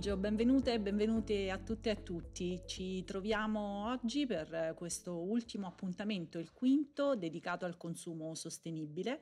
pomeriggio, benvenute e benvenute a tutte e a tutti. Ci troviamo oggi per questo ultimo appuntamento, il quinto, dedicato al consumo sostenibile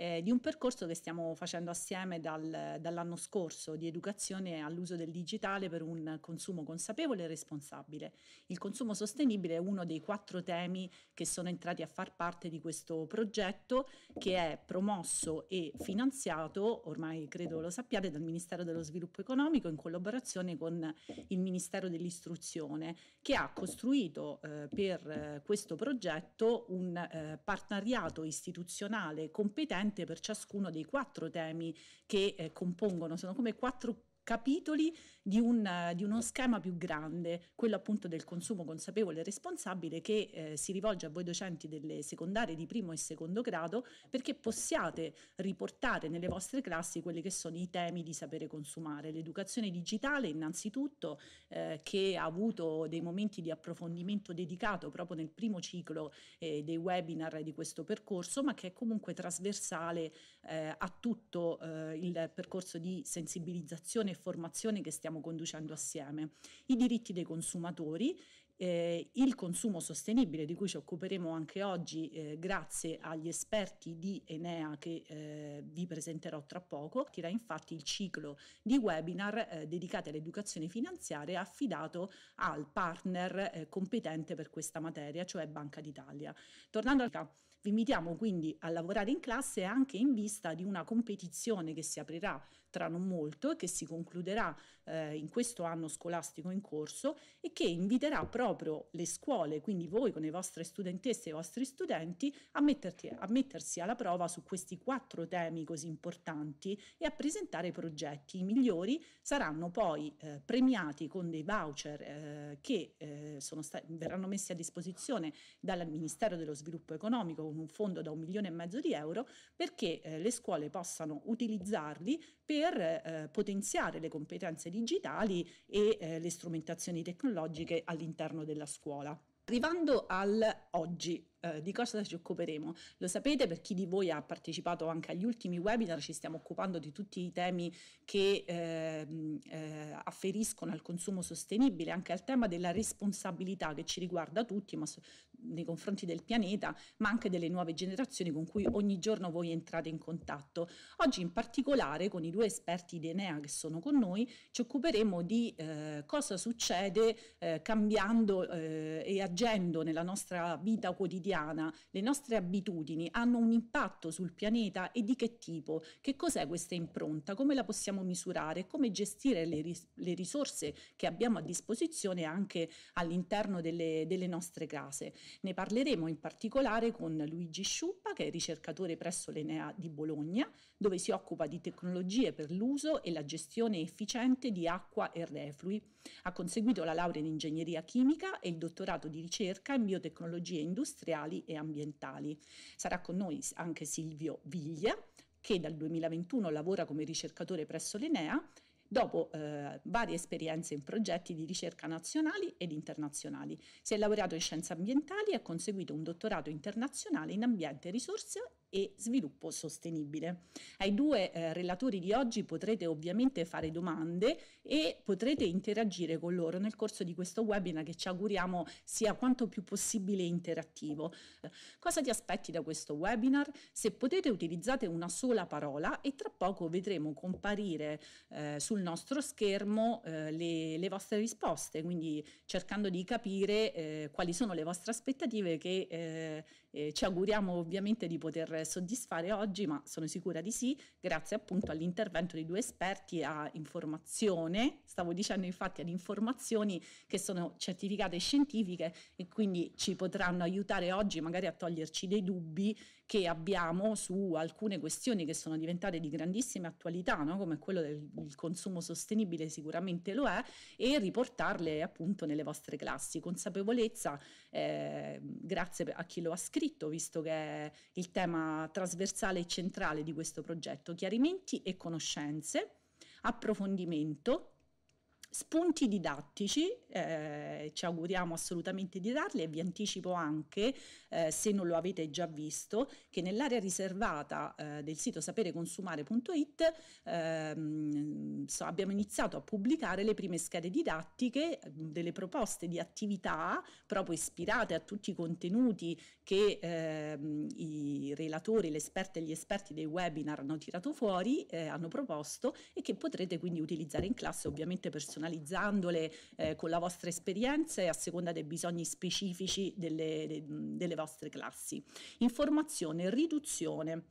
eh, di un percorso che stiamo facendo assieme dal, dall'anno scorso di educazione all'uso del digitale per un consumo consapevole e responsabile. Il consumo sostenibile è uno dei quattro temi che sono entrati a far parte di questo progetto che è promosso e finanziato, ormai credo lo sappiate, dal Ministero dello Sviluppo Economico in collaborazione con il Ministero dell'Istruzione che ha costruito eh, per eh, questo progetto un eh, partenariato istituzionale competente differente per ciascuno dei quattro temi che eh, compongono, sono come quattro capitoli di, un, di, uno schema più grande, quello appunto del consumo consapevole e responsabile che eh, si rivolge a voi docenti delle secondarie di primo e secondo grado perché possiate riportare nelle vostre classi quelli che sono i temi di sapere consumare. L'educazione digitale innanzitutto eh, che ha avuto dei momenti di approfondimento dedicato proprio nel primo ciclo eh, dei webinar di questo percorso, ma che è comunque trasversale eh, a tutto eh, il percorso di sensibilizzazione e formazione che stiamo stiamo conducendo assieme, i diritti dei consumatori, eh, il consumo sostenibile di cui ci occuperemo anche oggi eh, grazie agli esperti di Enea che eh, vi presenterò tra poco, tira infatti il ciclo di webinar eh, dedicati all'educazione finanziaria affidato al partner eh, competente per questa materia, cioè Banca d'Italia. Tornando al capo, vi invitiamo quindi a lavorare in classe anche in vista di una competizione che si aprirà tra non molto, che si concluderà eh, in questo anno scolastico in corso e che inviterà proprio le scuole, quindi voi con le vostre studentesse e i vostri studenti, a, metterti, a mettersi alla prova su questi quattro temi così importanti e a presentare progetti. I migliori saranno poi eh, premiati con dei voucher eh, che eh, sta- verranno messi a disposizione dal Ministero dello Sviluppo Economico con un fondo da un milione e mezzo di euro perché eh, le scuole possano utilizzarli per per eh, potenziare le competenze digitali e eh, le strumentazioni tecnologiche all'interno della scuola. Arrivando al oggi, eh, di cosa ci occuperemo? Lo sapete per chi di voi ha partecipato anche agli ultimi webinar, ci stiamo occupando di tutti i temi che eh, eh, afferiscono al consumo sostenibile, anche al tema della responsabilità che ci riguarda tutti ma so, nei confronti del pianeta, ma anche delle nuove generazioni con cui ogni giorno voi entrate in contatto. Oggi in particolare con i due esperti di Enea che sono con noi ci occuperemo di eh, cosa succede eh, cambiando e agendo nella nostra vita quotidiana quotidiana, le nostre abitudini hanno un impatto sul pianeta e di che tipo? Che cos'è questa impronta? Come la possiamo misurare? Come gestire le, ris- le risorse che abbiamo a disposizione anche all'interno delle, delle nostre case? Ne parleremo in particolare con Luigi Sciuppa, che è ricercatore presso l'Enea di Bologna, dove si occupa di tecnologie per l'uso e la gestione efficiente di acqua e reflui. Ha conseguito la laurea in ingegneria chimica e il dottorato di ricerca in biotecnologie industriali territoriali e ambientali. Sarà con noi anche Silvio Viglia, che dal 2021 lavora come ricercatore presso l'ENEA dopo eh, varie esperienze in progetti di ricerca nazionali ed internazionali. Si è laureato in scienze ambientali e ha conseguito un dottorato internazionale in ambiente, risorse e sviluppo sostenibile. Ai due eh, relatori di oggi potrete ovviamente fare domande e potrete interagire con loro nel corso di questo webinar che ci auguriamo sia quanto più possibile interattivo. Eh, cosa ti aspetti da questo webinar? Se potete utilizzate una sola parola e tra poco vedremo comparire eh, sul nostro schermo eh, le, le, vostre risposte, quindi cercando di capire eh, quali sono le vostre aspettative che eh, eh, ci auguriamo ovviamente di poter soddisfare oggi, ma sono sicura di sì, grazie appunto all'intervento di due esperti a informazione, stavo dicendo infatti ad informazioni che sono certificate scientifiche e quindi ci potranno aiutare oggi magari a toglierci dei dubbi che abbiamo su alcune questioni che sono diventate di grandissima attualità, no? come quello del consumo sostenibile sicuramente lo è, e riportarle appunto nelle vostre classi. Consapevolezza, eh, grazie a chi lo ha scritto, visto che è il tema trasversale e centrale di questo progetto, chiarimenti e conoscenze, approfondimento, Spunti didattici, eh, ci auguriamo assolutamente di darli e vi anticipo anche, eh, se non lo avete già visto, che nell'area riservata eh, del sito sapereconsumare.it ehm, so, abbiamo iniziato a pubblicare le prime schede didattiche, delle proposte di attività proprio ispirate a tutti i contenuti che ehm, i relatori, le esperte e gli esperti dei webinar hanno tirato fuori, eh, hanno proposto e che potrete quindi utilizzare in classe ovviamente personalmente personalizzandole eh, con la vostra esperienza e a seconda dei bisogni specifici delle, de, delle vostre classi. Informazione, riduzione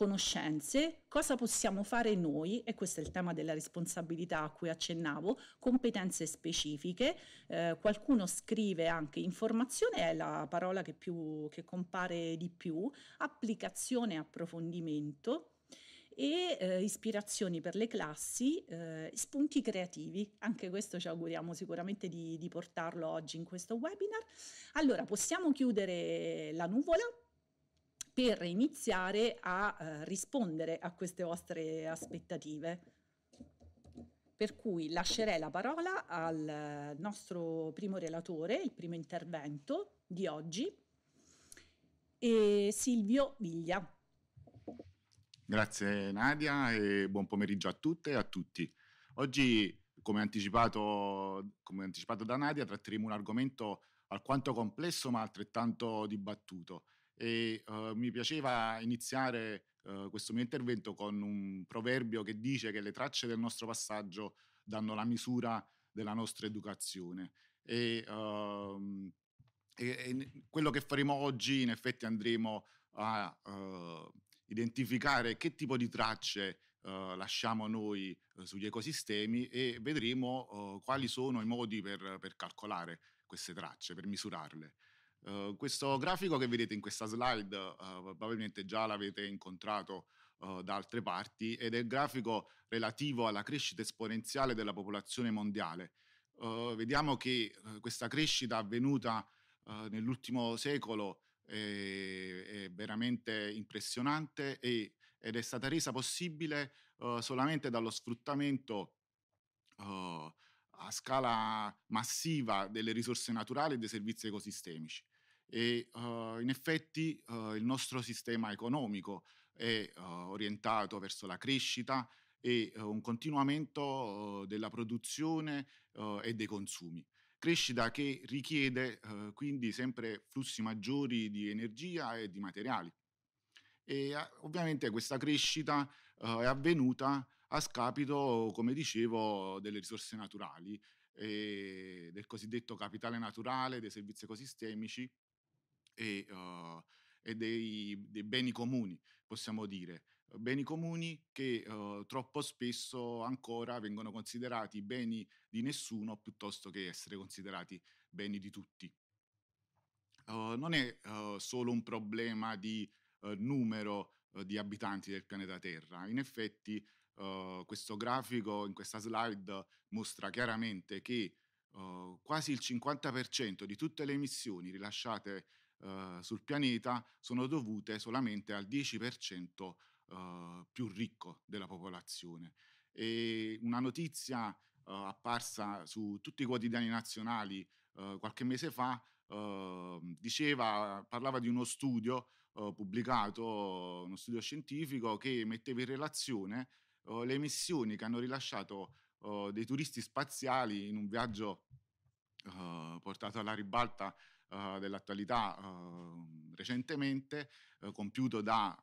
conoscenze, cosa possiamo fare noi, e questo è il tema della responsabilità a cui accennavo, competenze specifiche, eh, qualcuno scrive anche informazione, è la parola che, più, che compare di più, applicazione e approfondimento, e eh, ispirazioni per le classi, eh, spunti creativi, anche questo ci auguriamo sicuramente di, di portarlo oggi in questo webinar. Allora possiamo chiudere la nuvola per iniziare a eh, rispondere a queste vostre aspettative. Per cui lascerei la parola al eh, nostro primo relatore, il primo intervento di oggi, Silvio Viglia. Grazie Nadia e buon pomeriggio a tutte e a tutti. Oggi, come anticipato, come anticipato da Nadia, tratteremo un argomento alquanto complesso ma altrettanto dibattuto e eh, mi piaceva iniziare eh, questo mio intervento con un proverbio che dice che le tracce del nostro passaggio danno la misura della nostra educazione. E, ehm, e, e quello che faremo oggi, in effetti, andremo a eh, identificare che tipo di tracce uh, lasciamo noi uh, sugli ecosistemi e vedremo uh, quali sono i modi per, per, calcolare queste tracce, per misurarle. questo grafico che vedete in questa slide probabilmente già l'avete incontrato da altre parti ed è il grafico relativo alla crescita esponenziale della popolazione mondiale. vediamo che questa crescita avvenuta nell'ultimo secolo è, è veramente impressionante e, ed è stata resa possibile uh, solamente dallo sfruttamento uh, a scala massiva delle risorse naturali e dei servizi ecosistemici. E, uh, in effetti uhm, il nostro sistema economico è uhm, orientato verso la crescita e uhm, un continuamento della produzione e dei consumi crescita che richiede eh, quindi sempre flussi maggiori di energia e di materiali. E eh, ovviamente questa crescita eh, è avvenuta a scapito, come dicevo, delle risorse naturali, del cosiddetto capitale naturale, dei servizi ecosistemici e, uh, e dei, dei, beni comuni, possiamo dire beni comuni che eh, troppo spesso ancora vengono considerati beni di nessuno piuttosto che essere considerati beni di tutti. Uh, non è uh, solo un problema di uh, numero uhm, di abitanti del pianeta Terra, in effetti uhm, questo grafico in questa slide mostra chiaramente che quasi il 50% di tutte le emissioni rilasciate sul pianeta sono dovute solamente al 10% uh, più ricco della popolazione. E una notizia uh, apparsa su tutti i quotidiani nazionali uh, qualche mese fa ehm, diceva, parlava di uno studio pubblicato, uno studio scientifico che metteva in relazione le emissioni che hanno rilasciato dei turisti spaziali in un viaggio portato alla ribalta eh, dell'attualità uh, recentemente, uh, compiuto da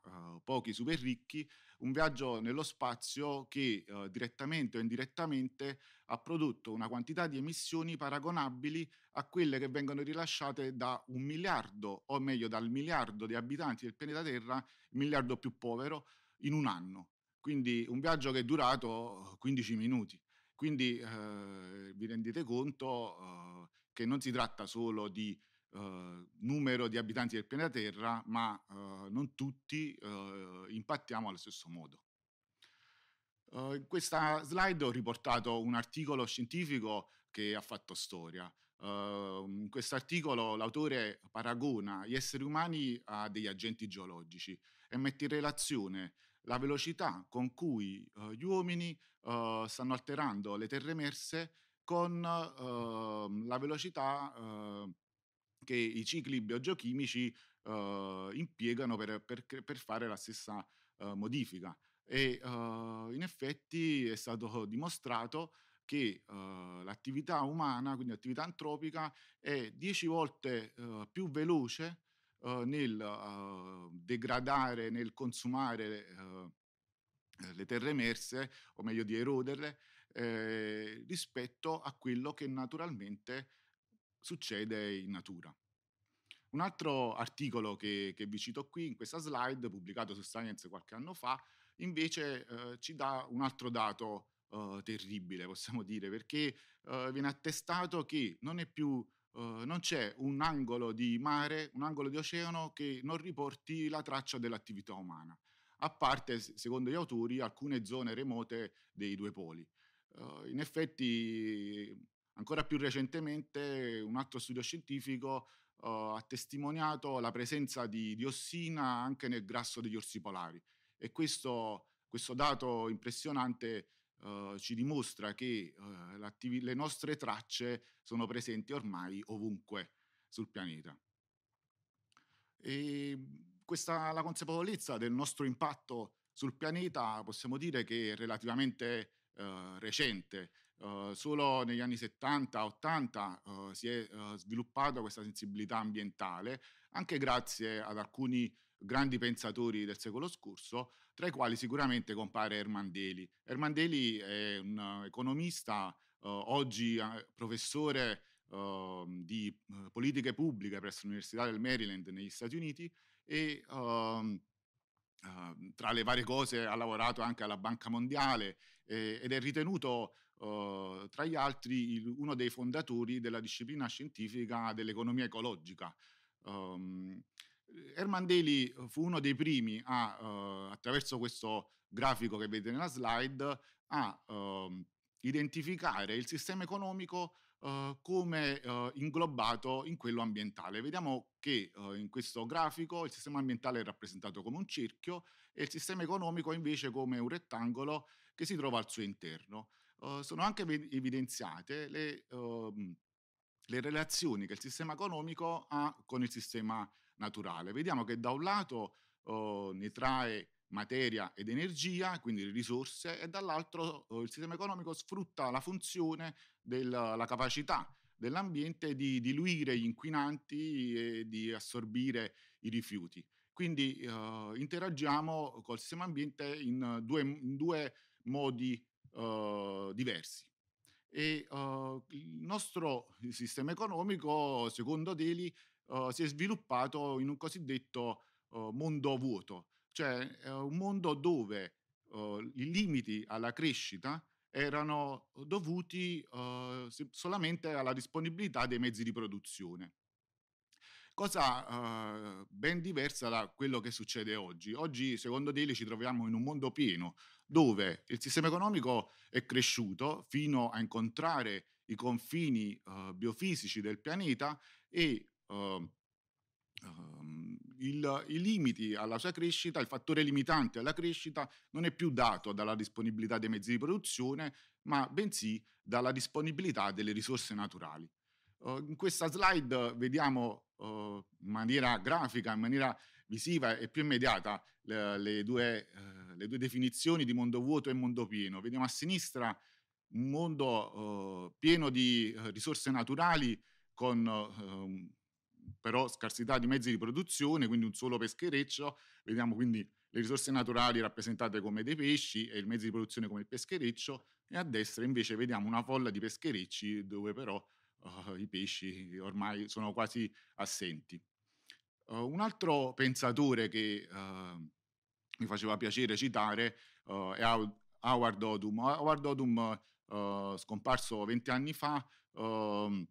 pochi super ricchi, un viaggio nello spazio che direttamente o indirettamente ha prodotto una quantità di emissioni paragonabili a quelle che vengono rilasciate da un miliardo, o meglio dal miliardo di abitanti del pianeta Terra, il miliardo più povero, in un anno. Quindi un viaggio che è durato 15 minuti. Quindi eh, vi rendete conto eh, che non si tratta solo di eh, numero di abitanti del pianeta Terra, ma eh, non tutti eh, impattiamo allo stesso modo. Eh, in questa slide ho riportato un articolo scientifico che ha fatto storia. Ehm, in questo articolo l'autore paragona gli esseri umani a degli agenti geologici e mette in relazione la velocità con cui eh, gli uomini eh, stanno alterando le terre emerse con ehm, la velocità che i cicli biogeochimici uh, impiegano per, per, per, fare la stessa uh, modifica. E uh, in effetti è stato dimostrato che uhm, l'attività umana, quindi l'attività antropica, è 10 volte uhm, più veloce uhm, nel degradare, nel consumare le terre emerse, o meglio di eroderle, eh, rispetto a quello che naturalmente succede in natura. Un altro articolo che, che, vi cito qui in questa slide, pubblicato su Science qualche anno fa, invece eh, ci dà un altro dato eh, terribile, possiamo dire, perché eh, viene attestato che non, più, eh, non c'è un angolo di mare, un angolo di oceano che non riporti la traccia dell'attività umana, a parte, secondo gli autori, alcune zone remote dei due poli. Eh, in effetti Ancora più recentemente un altro studio scientifico uh, ha testimoniato la presenza di diossina anche nel grasso degli orsi polari e questo, questo dato impressionante Uh, ci dimostra che uh, le nostre tracce sono presenti ormai ovunque sul pianeta. E questa, la consapevolezza del nostro impatto sul pianeta possiamo dire che è relativamente uh, recente. Uhm, solo negli anni 70-80 uh, si è uh, sviluppata questa sensibilità ambientale, anche grazie ad alcuni grandi pensatori del secolo scorso, tra i quali sicuramente compare Ermandeli. Ermandeli è un economista, uhm, oggi uhm, professore di politiche pubbliche presso l'Università del Maryland negli Stati Uniti e tra le varie cose ha lavorato anche alla Banca Mondiale eh, ed è ritenuto eh, tra gli altri il, uno dei fondatori della disciplina scientifica dell'economia ecologica. Um, Herman Daly fu uno dei primi a, uh, attraverso questo grafico che vedete nella slide, a uh, identificare il sistema economico uh, come eh, inglobato in quello ambientale. Vediamo che in questo grafico il sistema ambientale è rappresentato come un cerchio e il sistema economico invece come un rettangolo che si trova al suo interno. Uhm, sono anche evidenziate le, uh, le, relazioni che il sistema economico ha con il sistema naturale. Vediamo che da un lato uh, ne trae materia ed energia, quindi risorse, e dall'altro uhm, il sistema economico sfrutta la funzione della capacità dell'ambiente di diluire gli inquinanti e di assorbire i rifiuti. Quindi eh, interagiamo col sistema ambiente in due, in due modi Uhm, diversi. E uh, il nostro sistema economico, secondo Deli, uh, si è sviluppato in un cosiddetto uhm, mondo vuoto, cioè un mondo dove uhm, i limiti alla crescita erano dovuti solamente alla disponibilità dei mezzi di produzione cosa eh, ben diversa da quello che succede oggi. Oggi, secondo Deli, ci troviamo in un mondo pieno dove il sistema economico è cresciuto fino a incontrare i confini uh, biofisici del pianeta e uh, Um, il, i limiti alla sua crescita, il fattore limitante alla crescita non è più dato dalla disponibilità dei mezzi di produzione, ma bensì dalla disponibilità delle risorse naturali. Uh, in questa slide vediamo uh, in maniera grafica, in maniera visiva e più immediata le, le, due, eh, le due, definizioni di mondo vuoto e mondo pieno. Vediamo a sinistra un mondo eh, pieno di eh, risorse naturali con ehm, però scarsità di mezzi di produzione, quindi un solo peschereccio, vediamo quindi le risorse naturali rappresentate come dei pesci e il mezzo di produzione come il peschereccio, e a destra invece vediamo una folla di pescherecci dove però uh, i pesci ormai sono quasi assenti. Uh, un altro pensatore che uh, mi faceva piacere citare uh, è Howard Odum. Howard Odum, uhm, scomparso 20 anni fa, uhm,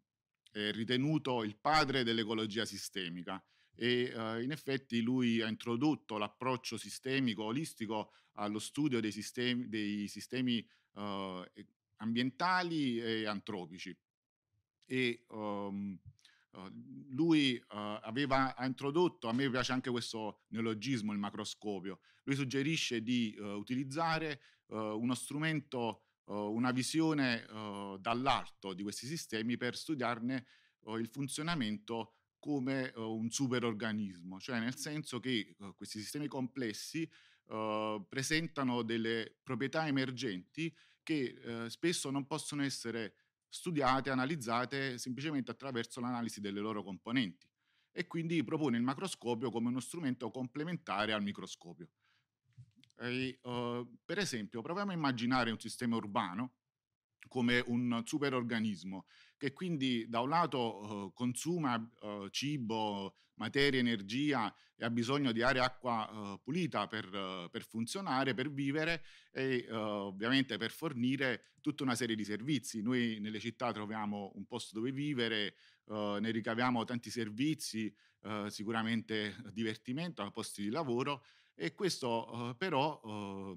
è ritenuto il padre dell'ecologia sistemica e uhm, in effetti lui ha introdotto l'approccio sistemico, olistico allo studio dei sistemi, dei sistemi ambientali e antropici. E, um, Uhm, lui uh, aveva, ha introdotto, a me piace anche questo neologismo, il macroscopio, lui suggerisce di uh, utilizzare uhm, uno strumento, uhm, una visione dall'alto di questi sistemi per studiarne il funzionamento come un superorganismo, cioè nel senso che questi sistemi complessi presentano delle proprietà emergenti che spesso non possono essere studiate, analizzate semplicemente attraverso l'analisi delle loro componenti e quindi propone il macroscopio come uno strumento complementare al microscopio. E, uh, per esempio, proviamo a immaginare un sistema urbano come un superorganismo che quindi da un lato eh, consuma eh, cibo, materia, energia e ha bisogno di aria e acqua eh, pulita per, per, funzionare, per vivere e eh, ovviamente per fornire tutta una serie di servizi. Noi nelle città troviamo un posto dove vivere, eh, ne ricaviamo tanti servizi, sicuramente divertimento, posti di lavoro e questo però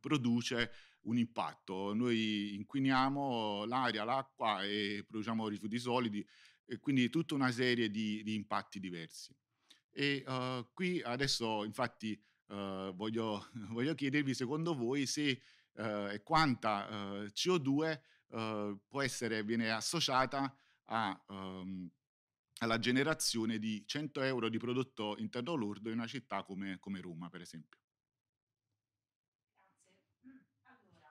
produce un impatto. Noi inquiniamo l'aria, l'acqua e produciamo rifiuti solidi e quindi tutta una serie di, di impatti diversi. E uh, qui adesso infatti uh, voglio, voglio, chiedervi secondo voi se uh, e quanta CO2 può essere, viene associata a, um, alla generazione di 100 euro di prodotto interno lordo in una città come, come Roma per esempio.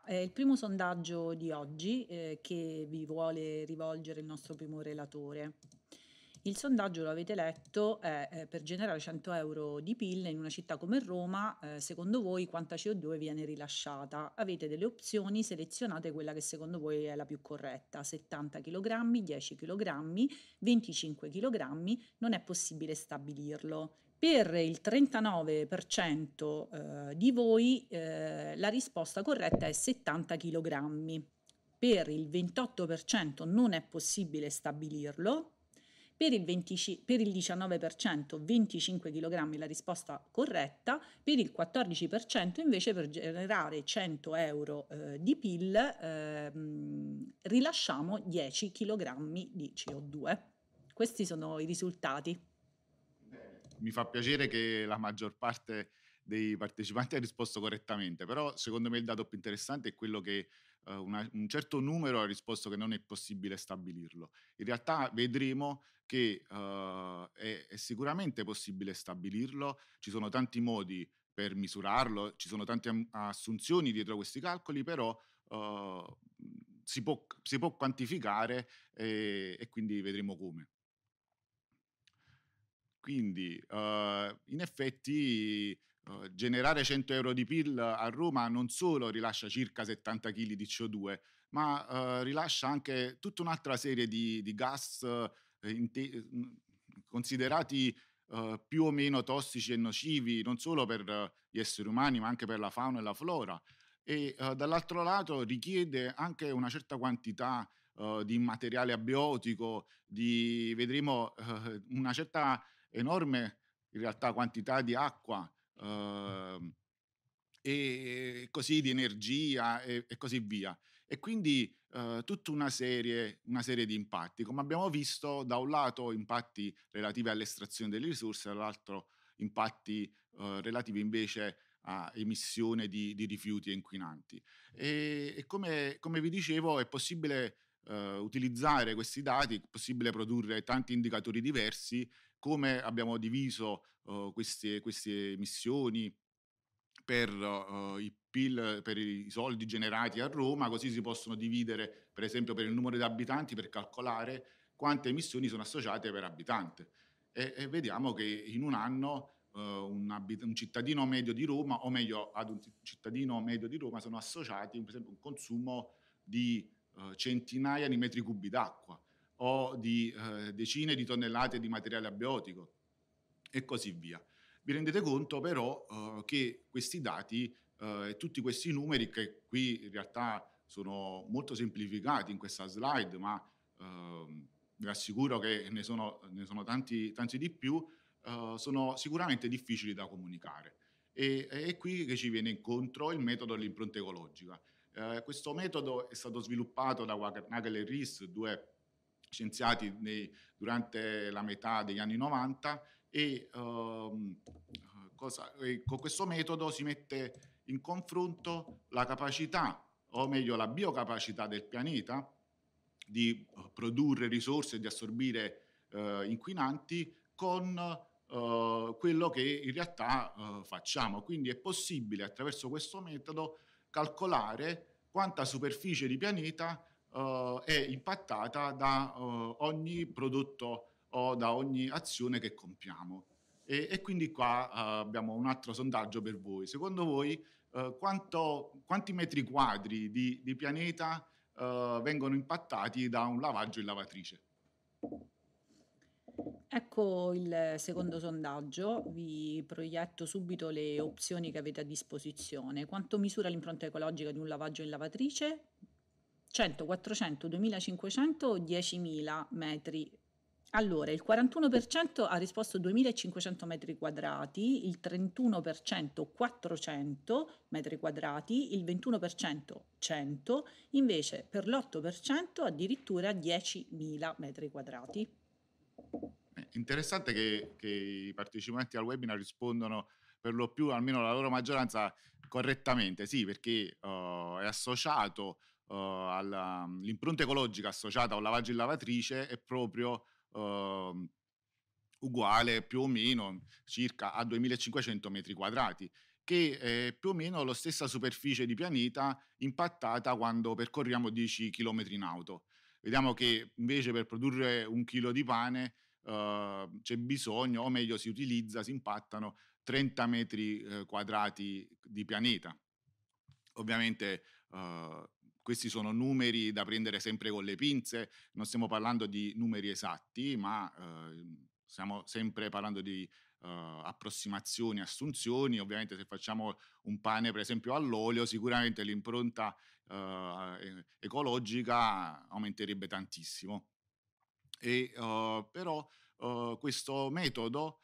Eh, il primo sondaggio di oggi eh, che vi vuole rivolgere il nostro primo relatore. Il sondaggio, lo avete letto, è eh, per generare 100 euro di PIL in una città come Roma, eh, secondo voi quanta CO2 viene rilasciata? Avete delle opzioni, selezionate quella che secondo voi è la più corretta, 70 kg, 10 kg, 25 kg, non è possibile stabilirlo. Per il 39% eh, di voi eh, la risposta corretta è 70 kg. Per il 28% non è possibile stabilirlo, per il, 20, per il, 19% 25 kg la risposta corretta, per il 14% invece per generare 100 euro eh, di PIL eh, rilasciamo 10 kg di CO2. Questi sono i risultati mi fa piacere che la maggior parte dei partecipanti ha risposto correttamente, però secondo me il dato più interessante è quello che eh, una, un certo numero ha risposto che non è possibile stabilirlo. In realtà vedremo che eh, è, è sicuramente possibile stabilirlo, ci sono tanti modi per misurarlo, ci sono tante assunzioni dietro questi calcoli, però eh, si, può, si, può, quantificare e, eh, e quindi vedremo come. Quindi, eh, in effetti, eh, generare 100 euro di PIL a Roma non solo rilascia circa 70 kg di CO2, ma eh, rilascia anche tutta un'altra serie di, di gas te- mhmm, considerati più o meno tossici e nocivi, non solo per gli esseri umani, ma anche per la fauna e la flora. E dall'altro lato richiede anche una certa quantità di materiale abiotico, di, vedremo una certa enorme in realtà quantità di acqua eh, e così di energia e, e così via. E quindi eh, tutta una serie, una serie, di impatti. Come abbiamo visto, da un lato impatti relativi all'estrazione delle risorse, dall'altro impatti eh, relativi invece a emissione di, di rifiuti e inquinanti. E, e come, come, vi dicevo, è possibile eh, utilizzare questi dati, è possibile produrre tanti indicatori diversi come abbiamo diviso uh, queste, queste, missioni per, uh, i PIL, per i soldi generati a Roma, così si possono dividere per esempio per il numero di abitanti per calcolare quante emissioni sono associate per abitante. E, e vediamo che in un anno uh, un, abit- un, cittadino medio di Roma, o meglio ad un cittadino medio di Roma, sono associati per esempio un consumo di uhm, centinaia di metri cubi d'acqua o di eh, decine di tonnellate di materiale abiotico e così via. Vi rendete conto però eh, che questi dati eh, e tutti questi numeri che qui in realtà sono molto semplificati in questa slide, ma ehm, vi assicuro che ne sono, ne sono tanti, tanti, di più, eh, sono sicuramente difficili da comunicare. E, è qui che ci viene incontro il metodo dell'impronta ecologica. Eh, questo metodo è stato sviluppato da Nagel e Ries, due scienziati nei, durante la metà degli anni 90 e, ehm, cosa, e con questo metodo si mette in confronto la capacità, o meglio la biocapacità del pianeta di eh, produrre risorse e di assorbire eh, inquinanti con eh, quello che in realtà eh, facciamo. Quindi è possibile attraverso questo metodo calcolare quanta superficie di pianeta eh, è impattata da eh, ogni prodotto o da ogni azione che compiamo. E, e quindi qua eh, abbiamo un altro sondaggio per voi. Secondo voi eh, quanto, quanti metri quadri di, di pianeta eh, vengono impattati da un lavaggio in lavatrice? Ecco il secondo sondaggio, vi proietto subito le opzioni che avete a disposizione. Quanto misura l'impronta ecologica di un lavaggio in lavatrice? 100, 400, 2500 o 10.000 metri allora, il 41% ha risposto 2500 metri quadrati, il 31% 400 metri quadrati, il 21% 100, invece per l'8% addirittura 10.000 metri quadrati. Interessante che, che i partecipanti al webinar rispondano per lo più, almeno la loro maggioranza, correttamente, sì, perché uh, è associato uh, alla, mhmm, l'impronta ecologica associata a un lavaggio in lavatrice è proprio uh, uguale più o meno circa a 2500 metri quadrati che è più o meno la stessa superficie di pianeta impattata quando percorriamo 10 km in auto. Vediamo che invece per produrre un chilo di pane eh, c'è bisogno, o meglio si utilizza, si impattano 30 metri eh, quadrati di pianeta. Ovviamente eh, questi sono numeri da prendere sempre con le pinze, non stiamo parlando di numeri esatti, ma eh, stiamo sempre parlando di Uh, approssimazioni, assunzioni. Ovviamente se facciamo un pane per esempio all'olio, sicuramente l'impronta uh, ecologica aumenterebbe tantissimo. E, uh, però questo metodo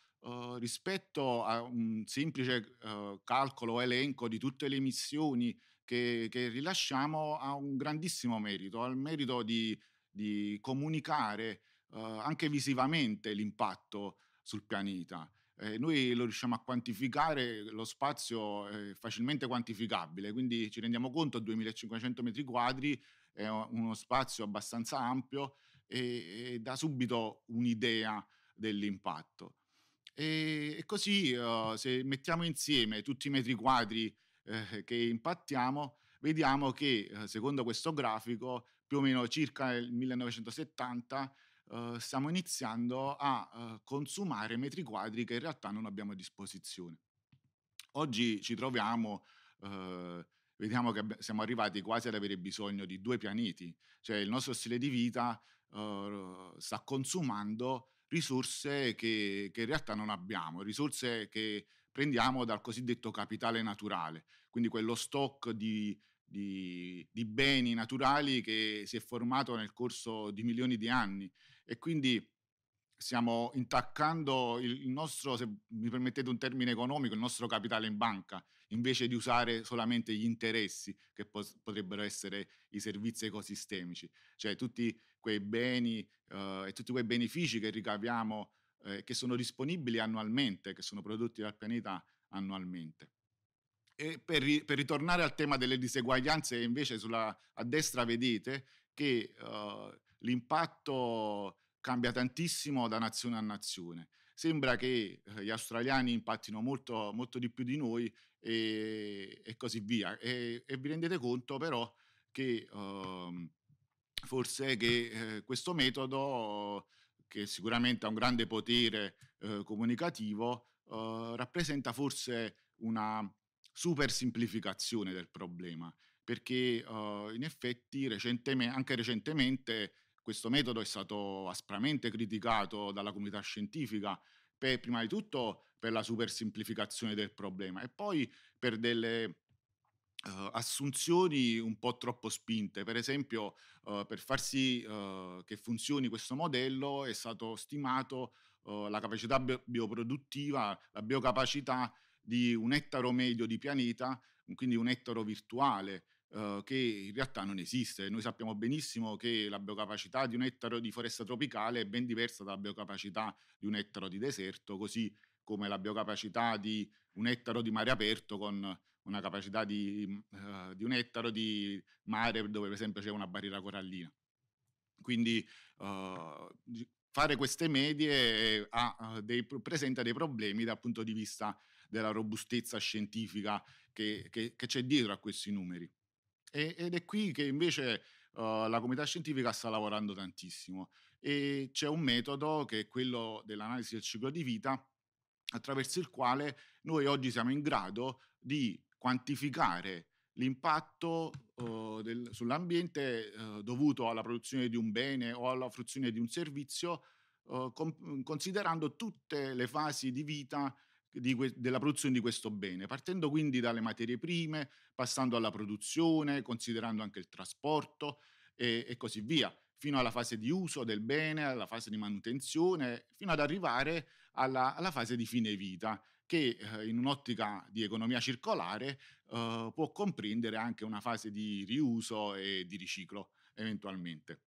rispetto a un semplice calcolo o elenco di tutte le emissioni che, che rilasciamo ha un grandissimo merito, ha il merito di, di comunicare eh, anche visivamente l'impatto sul pianeta. Eh, noi lo riusciamo a quantificare, lo spazio è facilmente quantificabile, quindi ci rendiamo conto che 2500 metri quadri è uno spazio abbastanza ampio e, e dà subito un'idea dell'impatto. E, e così eh, se mettiamo insieme tutti i metri quadri eh, che impattiamo, vediamo che eh, secondo questo grafico più o meno circa il 1970 eh, stiamo iniziando a eh, consumare metri quadri che in realtà non abbiamo a disposizione. Oggi ci troviamo eh, vediamo che siamo arrivati quasi ad avere bisogno di due pianeti, cioè il nostro stile di vita uh, sta consumando risorse che, che, in realtà non abbiamo, risorse che prendiamo dal cosiddetto capitale naturale, quindi quello stock di, di, di beni naturali che si è formato nel corso di milioni di anni e quindi stiamo intaccando il nostro, se mi permettete un termine economico, il nostro capitale in banca, invece di usare solamente gli interessi che pos- potrebbero essere i servizi ecosistemici, cioè tutti quei beni eh, e tutti quei benefici che ricaviamo, eh, che sono disponibili annualmente, che sono prodotti dal pianeta annualmente. E per, per, ritornare al tema delle diseguaglianze, invece sulla, a destra vedete che uh, l'impatto cambia tantissimo da nazione a nazione. Sembra che eh, gli australiani impattino molto, molto di più di noi e, e così via. E, e, vi rendete conto però che uh, forse che, eh, questo metodo, che sicuramente ha un grande potere eh, comunicativo, eh, rappresenta forse una, super semplificazione del problema, perché uh, in effetti recentemente, anche recentemente questo metodo è stato aspramente criticato dalla comunità scientifica, per, prima di tutto per la super semplificazione del problema e poi per delle Uh, assunzioni un po' troppo spinte. Per esempio, uh, per far sì uh, che funzioni questo modello è stato stimato uhm, la capacità bioproduttiva, la biocapacità di un ettaro medio di pianeta, mhmm, quindi un ettaro virtuale eh, che in realtà non esiste. Noi sappiamo benissimo che la biocapacità di un ettaro di foresta tropicale è ben diversa dalla biocapacità di un ettaro di deserto, così come la biocapacità di un ettaro di mare aperto con una capacità di, uh, di un ettaro di mare dove per esempio c'è una barriera corallina. Quindi uh, fare queste medie eh, ha, uhm, dei, presenta dei problemi dal punto di vista della robustezza scientifica che, che, che c'è dietro a questi numeri. E, ed è qui che invece uh, la comunità scientifica sta lavorando tantissimo e c'è un metodo che è quello dell'analisi del ciclo di vita attraverso il quale noi oggi siamo in grado di quantificare l'impatto uh, del, sull'ambiente uh, dovuto alla produzione di un bene o alla fruizione di un servizio, uh, com- considerando tutte le fasi di vita que- della produzione di questo bene, partendo quindi dalle materie prime, passando alla produzione, considerando anche il trasporto e, e così via, fino alla fase di uso del bene, alla fase di manutenzione, fino ad arrivare alla, alla fase di fine vita, che eh, in un'ottica di economia circolare eh, può comprendere anche una fase di riuso e di riciclo eventualmente.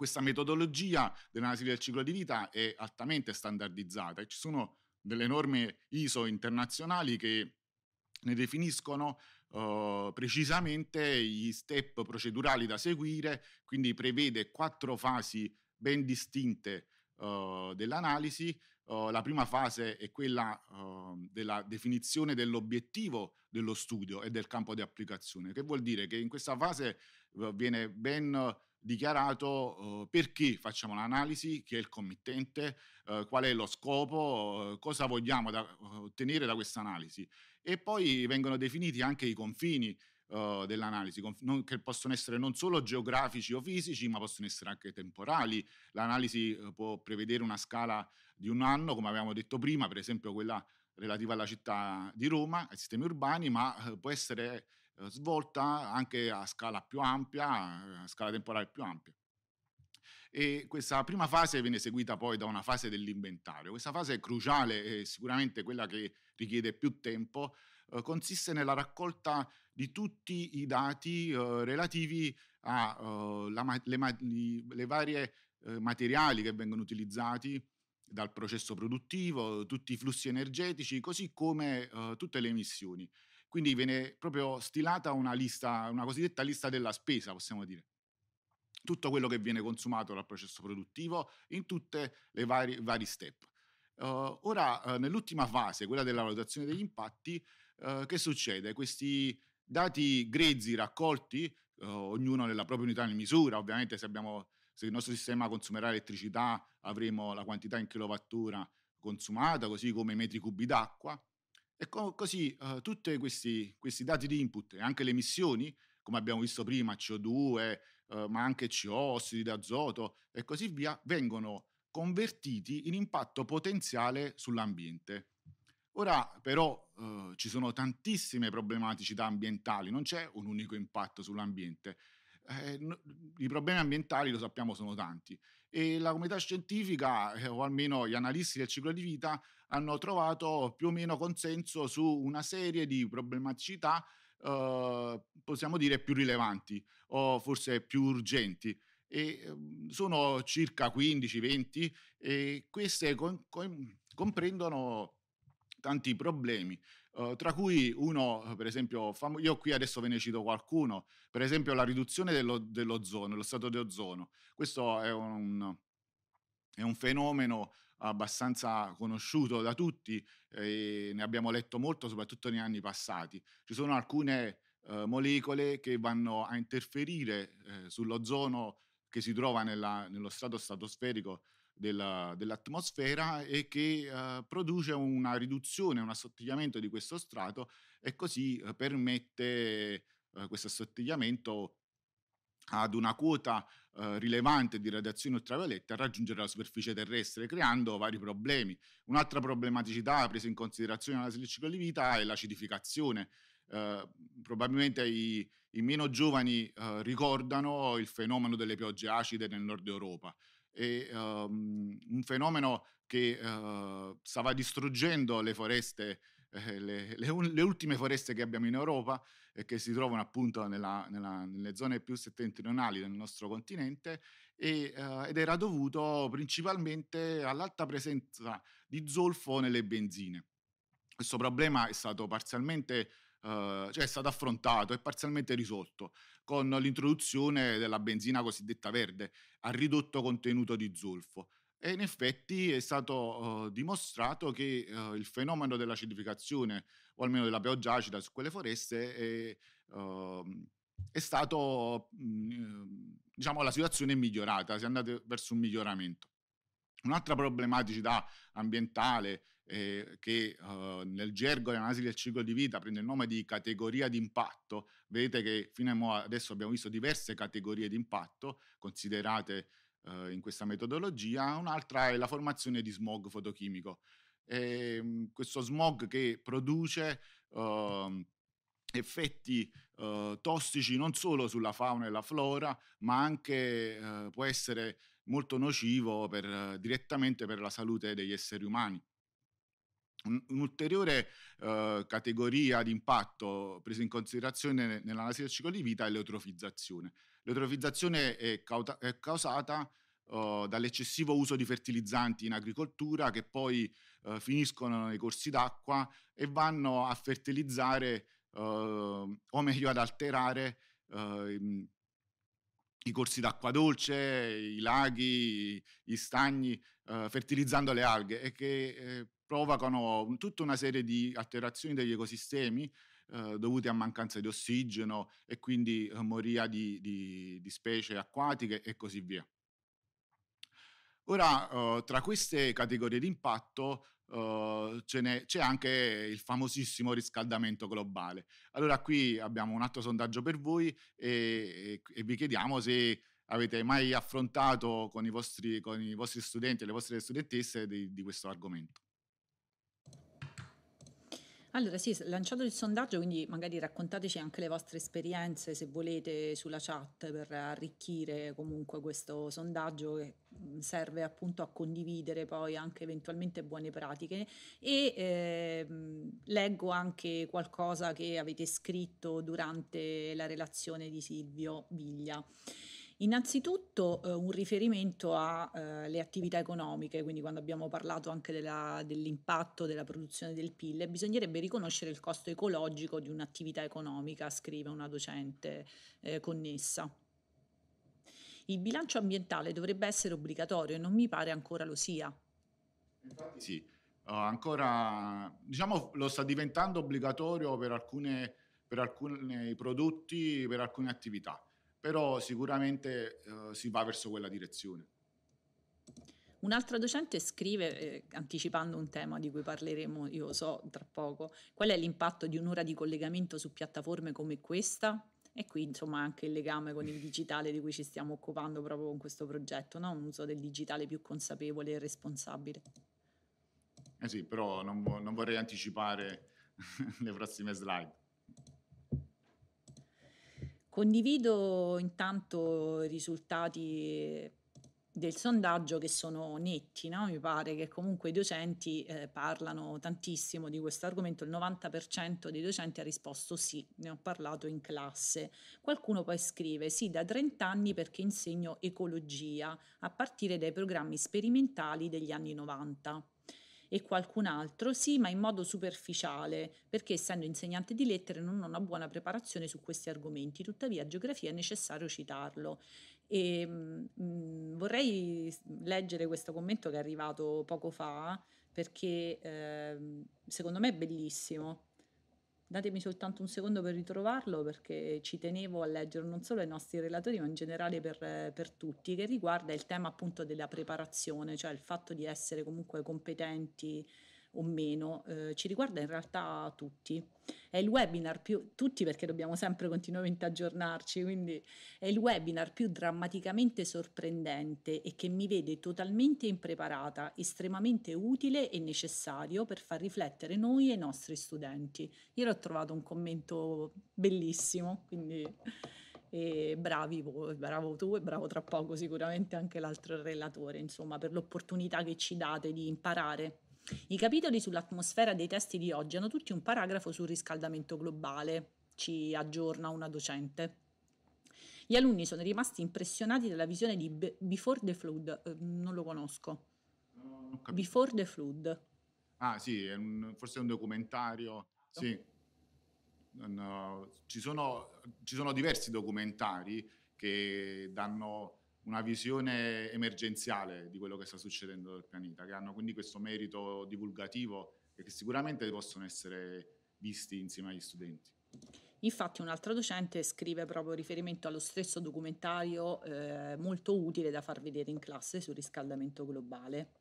Questa metodologia dell'analisi del ciclo di vita è altamente standardizzata e ci sono delle norme ISO internazionali che ne definiscono eh, precisamente gli step procedurali da seguire, quindi prevede quattro fasi ben distinte eh, dell'analisi. Eh, la prima fase è quella della definizione dell'obiettivo dello studio e del campo di applicazione, che vuol dire che in questa fase viene ben dichiarato eh, perché facciamo l'analisi, chi è il committente, eh, qual è lo scopo, eh, cosa vogliamo da, ottenere da questa analisi. E poi vengono definiti anche i confini dell'analisi, conf- non, che possono essere non solo geografici o fisici, ma possono essere anche temporali. L'analisi può prevedere una scala di un anno, come abbiamo detto prima, per esempio quella relativa alla città di Roma, ai sistemi urbani, ma può essere eh, svolta anche a scala più ampia, eh, a scala temporale più ampia. E questa prima fase viene seguita poi da una fase dell'inventario. Questa fase è cruciale, è sicuramente quella che richiede più tempo, eh, consiste nella raccolta di tutti i dati eh, relativi alle eh, ma- ma- varie eh, materiali che vengono utilizzati dal processo produttivo, tutti i flussi energetici, così come tutte le emissioni. Quindi viene proprio stilata una lista, una cosiddetta lista della spesa, possiamo dire. Tutto quello che viene consumato dal processo produttivo in tutte le vari, vari step. Uh, ora, uh, nell'ultima fase, quella della valutazione degli impatti, uh, che succede? Questi dati grezzi raccolti, uhm, ognuno nella propria unità di misura, ovviamente se, abbiamo, se il nostro sistema consumerà elettricità avremo la quantità in kilowattora consumata, così come i metri cubi d'acqua, e co- così uh, tutti questi, questi, dati di input e anche le emissioni, come abbiamo visto prima, CO2, uh, eh, ma anche CO, ossidi d'azoto e così via, vengono convertiti in impatto potenziale sull'ambiente. Ora però eh, ci sono tantissime problematicità ambientali, non c'è un unico impatto sull'ambiente. Eh, no, I problemi ambientali lo sappiamo sono tanti e la comunità scientifica, eh, o almeno gli analisti del ciclo di vita, hanno trovato più o meno consenso su una serie di problematicità, eh, possiamo dire, più rilevanti o forse più urgenti. E ehm, sono circa 15-20 e queste con, con, comprendono tanti problemi, Uhm, tra cui uno, per esempio, fam- io qui adesso ve ne cito qualcuno, per esempio la riduzione dello, dell'ozono, lo stato di ozono. Questo è un, è un fenomeno abbastanza conosciuto da tutti, eh, ne abbiamo letto molto, soprattutto negli anni passati. Ci sono alcune eh, molecole che vanno a interferire eh, sull'ozono che si trova nella, nello strato stratosferico della, dell'atmosfera e che eh, produce una riduzione, un assottigliamento di questo strato e così eh, permette eh, questo assottigliamento ad una quota eh, rilevante di radiazione ultravioletta a raggiungere la superficie terrestre, creando vari problemi. Un'altra problematicità presa in considerazione nella ciclo di vita è l'acidificazione. Eh, probabilmente i, i, meno giovani eh, ricordano il fenomeno delle piogge acide nel nord Europa, è um, un fenomeno che uh, stava distruggendo le foreste, eh, le, le, le, ultime foreste che abbiamo in Europa e che si trovano appunto nella, nella, nelle zone più settentrionali del nostro continente e, uh, ed era dovuto principalmente all'alta presenza di zolfo nelle benzine. Questo problema è stato parzialmente eh, cioè è stato affrontato e parzialmente risolto con l'introduzione della benzina cosiddetta verde a ridotto contenuto di zolfo. E in effetti è stato eh, dimostrato che eh, il fenomeno dell'acidificazione, o almeno della pioggia acida su quelle foreste, è, ehm, è stato, mm, diciamo, la situazione è migliorata, si è andato verso un miglioramento. Un'altra problematicità ambientale eh, che eh, nel gergo di analisi del ciclo di vita prende il nome di categoria di impatto. Vedete che fino adesso abbiamo visto diverse categorie di impatto considerate eh, in questa metodologia, un'altra è la formazione di smog fotochimico. E, ehm, questo smog che produce ehm, effetti eh, tossici non solo sulla fauna e la flora, ma anche eh, può essere molto nocivo per, eh, direttamente per la salute degli esseri umani. Un'ulteriore eh, categoria di impatto presa in considerazione nell'analisi del ciclo di vita è l'eutrofizzazione. L'eutrofizzazione è, cauta- è causata eh, dall'eccessivo uso di fertilizzanti in agricoltura che poi eh, finiscono nei corsi d'acqua e vanno a fertilizzare eh, o meglio ad alterare eh, i corsi d'acqua dolce, i laghi, gli stagni, eh, fertilizzando le alghe e che provocano tutta una serie di alterazioni degli ecosistemi eh, dovute a mancanza di ossigeno e quindi eh, moria di, di, di, specie acquatiche e così via. Ora, eh, tra queste categorie di impatto eh, c'è anche il famosissimo riscaldamento globale. Allora, qui abbiamo un altro sondaggio per voi e, e, e vi chiediamo se avete mai affrontato con i vostri, con i vostri studenti e le vostre studentesse di, di questo argomento. Allora sì, lanciato il sondaggio, quindi magari raccontateci anche le vostre esperienze se volete sulla chat per arricchire comunque questo sondaggio che mm, serve appunto a condividere poi anche eventualmente buone pratiche e eh, leggo anche qualcosa che avete scritto durante la relazione di Silvio Viglia. Innanzitutto eh, un riferimento alle eh, attività economiche, quindi quando abbiamo parlato anche della, dell'impatto della produzione del PIL, bisognerebbe riconoscere il costo ecologico di un'attività economica, scrive una docente eh, connessa. Il bilancio ambientale dovrebbe essere obbligatorio e non mi pare ancora lo sia. Infatti sì, uh, ancora diciamo lo sta diventando obbligatorio per, alcune, per alcuni prodotti, per alcune attività però sicuramente eh, si va verso quella direzione. Un'altra docente scrive, eh, anticipando un tema di cui parleremo, io so, tra poco, qual è l'impatto di un'ora di collegamento su piattaforme come questa? E qui insomma anche il legame con il digitale di cui ci stiamo occupando proprio con questo progetto, no? un uso del digitale più consapevole e responsabile. Eh sì, però non, non vorrei anticipare le prossime slide. Condivido intanto i risultati del sondaggio che sono netti, no? mi pare che comunque i docenti eh, parlano tantissimo di questo argomento, il 90% dei docenti ha risposto sì, ne ho parlato in classe. Qualcuno poi scrive sì, da 30 anni perché insegno ecologia, a partire dai programmi sperimentali degli anni 90 e qualcun altro, sì, ma in modo superficiale, perché essendo insegnante di lettere non ho una buona preparazione su questi argomenti, tuttavia geografia è necessario citarlo. E, ehm, mh, mm, vorrei leggere questo commento che è arrivato poco fa, perché eh, secondo me è bellissimo. Datemi soltanto un secondo per ritrovarlo perché ci tenevo a leggere non solo ai nostri relatori ma in generale per, per tutti, che riguarda il tema appunto della preparazione, cioè il fatto di essere comunque competenti o meno, eh, ci riguarda in realtà tutti. È il webinar più, tutti perché dobbiamo sempre continuamente aggiornarci, quindi è il webinar più drammaticamente sorprendente e che mi vede totalmente impreparata, estremamente utile e necessario per far riflettere noi e i nostri studenti. Ieri ho trovato un commento bellissimo, quindi e bravi voi, bravo tu e bravo tra poco sicuramente anche l'altro relatore, insomma, per l'opportunità che ci date di imparare i capitoli sull'atmosfera dei testi di oggi hanno tutti un paragrafo sul riscaldamento globale, ci aggiorna una docente. Gli alunni sono rimasti impressionati dalla visione di Be Before the Flood, eh, non lo conosco. Non Before the Flood. Ah sì, è un, forse è un documentario. Sì. No, ci, sono, ci sono diversi documentari che danno una visione emergenziale di quello che sta succedendo nel pianeta, che hanno quindi questo merito divulgativo e che sicuramente possono essere visti insieme agli studenti. Infatti un'altra docente scrive proprio riferimento allo stesso documentario eh, molto utile da far vedere in classe sul riscaldamento globale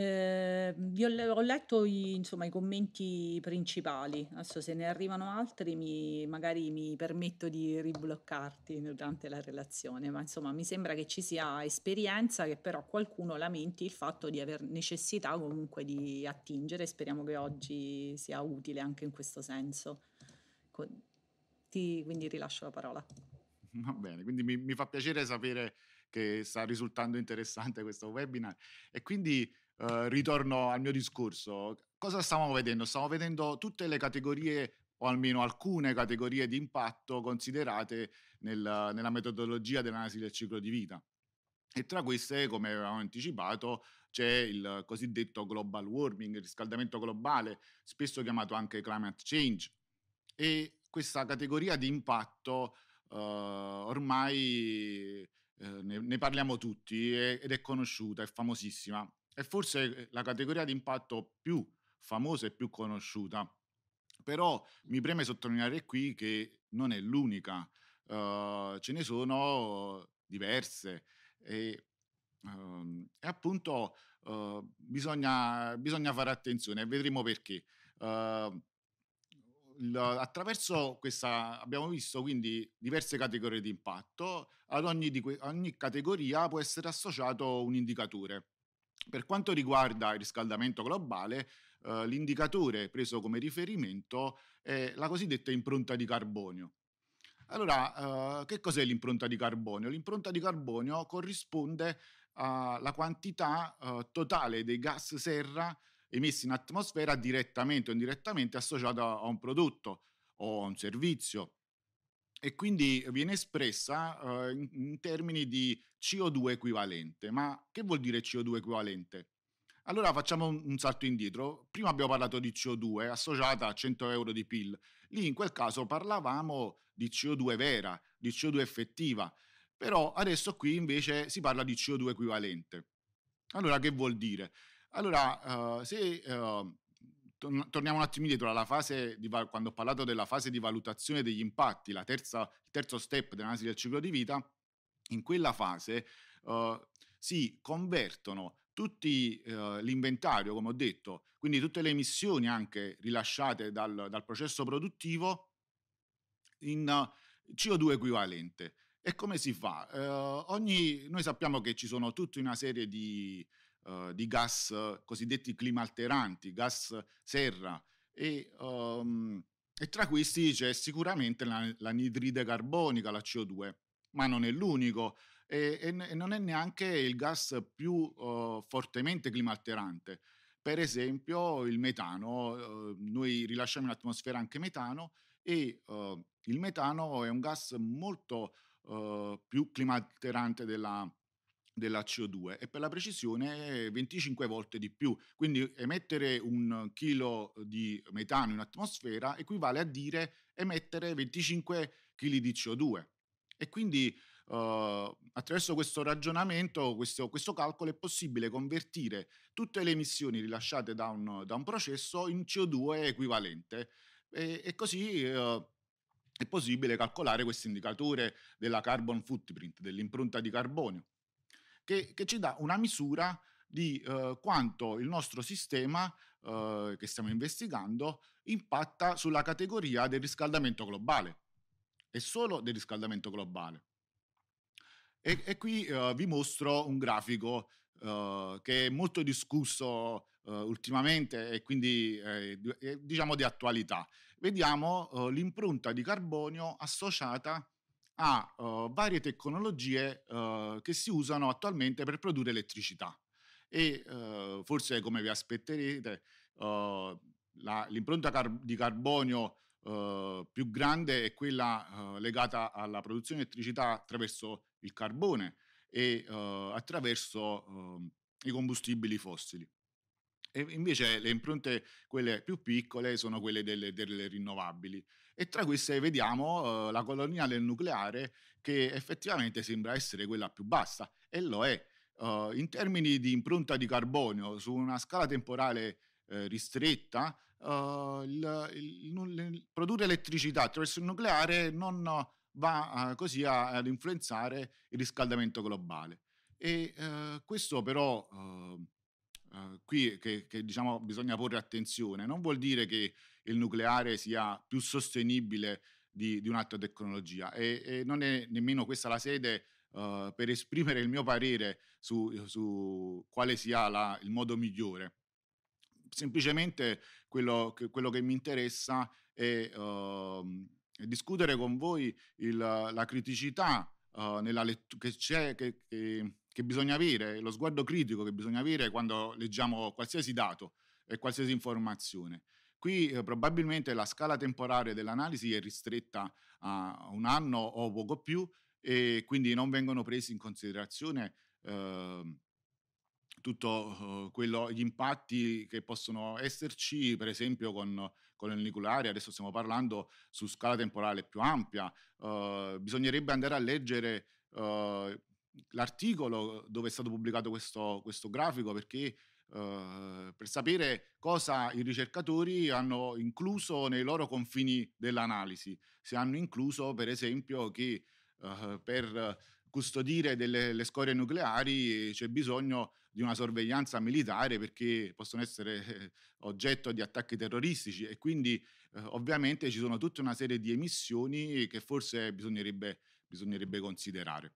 vi ehm, ho ho letto i insomma, i commenti principali. Adesso se ne arrivano altri mi magari mi permetto di ribloccarti durante la relazione, ma insomma mi sembra che ci sia esperienza che però qualcuno lamenti il fatto di aver necessità comunque di attingere. Speriamo che oggi sia utile anche in questo senso. Co ti quindi rilascio la parola. Va bene, quindi mi, mi fa piacere sapere che sta risultando interessante questo webinar e quindi eh, ritorno al mio discorso. Cosa stiamo vedendo? Stiamo vedendo tutte le categorie o almeno alcune categorie di impatto considerate nel, nella metodologia dell'analisi del ciclo di vita. E tra queste, come avevamo anticipato, c'è il cosiddetto global warming, il riscaldamento globale, spesso chiamato anche climate change. E questa categoria di impatto eh, ormai eh, ne, ne, parliamo tutti ed è conosciuta, è famosissima è forse eh, la categoria di impatto più famosa e più conosciuta. Però mi preme sottolineare qui che non è l'unica, uh, ce ne sono diverse e, uh, e appunto uh, bisogna, bisogna, fare attenzione e vedremo perché. Il, uhm, attraverso questa abbiamo visto quindi diverse categorie di impatto, ad ogni, que- ogni categoria può essere associato un indicatore per quanto riguarda il riscaldamento globale, eh, l'indicatore preso come riferimento è la cosiddetta impronta di carbonio. Allora, eh, che cos'è l'impronta di carbonio? L'impronta di carbonio corrisponde alla quantità eh, totale dei gas serra emessi in atmosfera direttamente o indirettamente associata a un prodotto o a un servizio e quindi viene espressa eh, in, in termini di CO2 equivalente. Ma che vuol dire CO2 equivalente? Allora facciamo un, salto indietro. Prima abbiamo parlato di CO2 associata a 100 euro di PIL. Lì in quel caso parlavamo di CO2 vera, di CO2 effettiva. Però adesso qui invece si parla di CO2 equivalente. Allora che vuol dire? Allora eh, se eh, torniamo un attimo indietro alla fase di, quando ho parlato della fase di valutazione degli impatti, la terza, il terzo step dell'analisi del ciclo di vita, in quella fase uh, si convertono tutti uh, l'inventario, come ho detto, quindi tutte le emissioni anche rilasciate dal, dal processo produttivo in eh, CO2 equivalente. E come si fa? Eh, ogni, noi sappiamo che ci sono tutta una serie di eh, di gas eh, cosiddetti clima alteranti, gas serra, e, um, e tra questi c'è sicuramente l'anidride la carbonica, la CO2, ma non è l'unico. E, e, non è neanche il gas più uh, fortemente alterante. Per esempio il metano, uh, noi rilasciamo in atmosfera anche metano e uh, il metano è un gas molto più clima alterante della, della CO2 e per la precisione 25 volte di più. Quindi emettere un chilo di metano in atmosfera equivale a dire emettere 25 kg di CO2. E quindi Uh, attraverso questo ragionamento, questo, questo, calcolo, è possibile convertire tutte le emissioni rilasciate da un, da un processo in CO2 equivalente. E, e così uh, è possibile calcolare questo indicatore della carbon footprint, dell'impronta di carbonio che, che ci dà una misura di eh, quanto il nostro sistema eh, che stiamo investigando impatta sulla categoria del riscaldamento globale e solo del riscaldamento globale. E, e qui eh, vi mostro un grafico eh, che è molto discusso eh, ultimamente e quindi diciamo di attualità. Vediamo eh, l'impronta di carbonio associata a uh, varie tecnologie uh, che si usano attualmente per produrre elettricità. E uh, forse come vi aspetterete, uhm, la, l'impronta car- di carbonio uhm, più grande è quella uhm, legata alla produzione di elettricità attraverso il carbone e attraverso i combustibili fossili. E invece le impronte, quelle più piccole, sono quelle delle, delle rinnovabili e tra queste vediamo eh, la coloniale nucleare che effettivamente sembra essere quella più bassa e lo è. Eh, in termini di impronta di carbonio su una scala temporale eh, ristretta, eh, il, il, il, produrre elettricità attraverso il nucleare non va eh, così a, ad influenzare il riscaldamento globale. E eh, questo però eh, eh, qui che, che, diciamo bisogna porre attenzione, non vuol dire che il nucleare sia più sostenibile di, di un'altra tecnologia e, e, non è nemmeno questa la sede uh, per esprimere il mio parere su, su quale sia la, il modo migliore. Semplicemente quello che, quello che mi interessa è, uh, discutere con voi il, la criticità eh, che c'è, che, che che bisogna avere, lo sguardo critico che bisogna avere quando leggiamo qualsiasi dato e qualsiasi informazione. Qui eh, probabilmente la scala temporale dell'analisi è ristretta a un anno o poco più e quindi non vengono presi in considerazione ehm, eh, tutto quello, gli impatti che possono esserci, per esempio con, con il nucleare, adesso stiamo parlando su scala temporale più ampia, eh, bisognerebbe andare a leggere eh, l'articolo dove è stato pubblicato questo, questo grafico perché Uh, per sapere cosa i ricercatori hanno incluso nei loro confini dell'analisi. Se hanno incluso, per esempio, che uh, per custodire delle scorie nucleari c'è bisogno di una sorveglianza militare perché possono essere eh, oggetto di attacchi terroristici e quindi eh, ovviamente ci sono tutta una serie di emissioni che forse bisognerebbe, bisognerebbe considerare.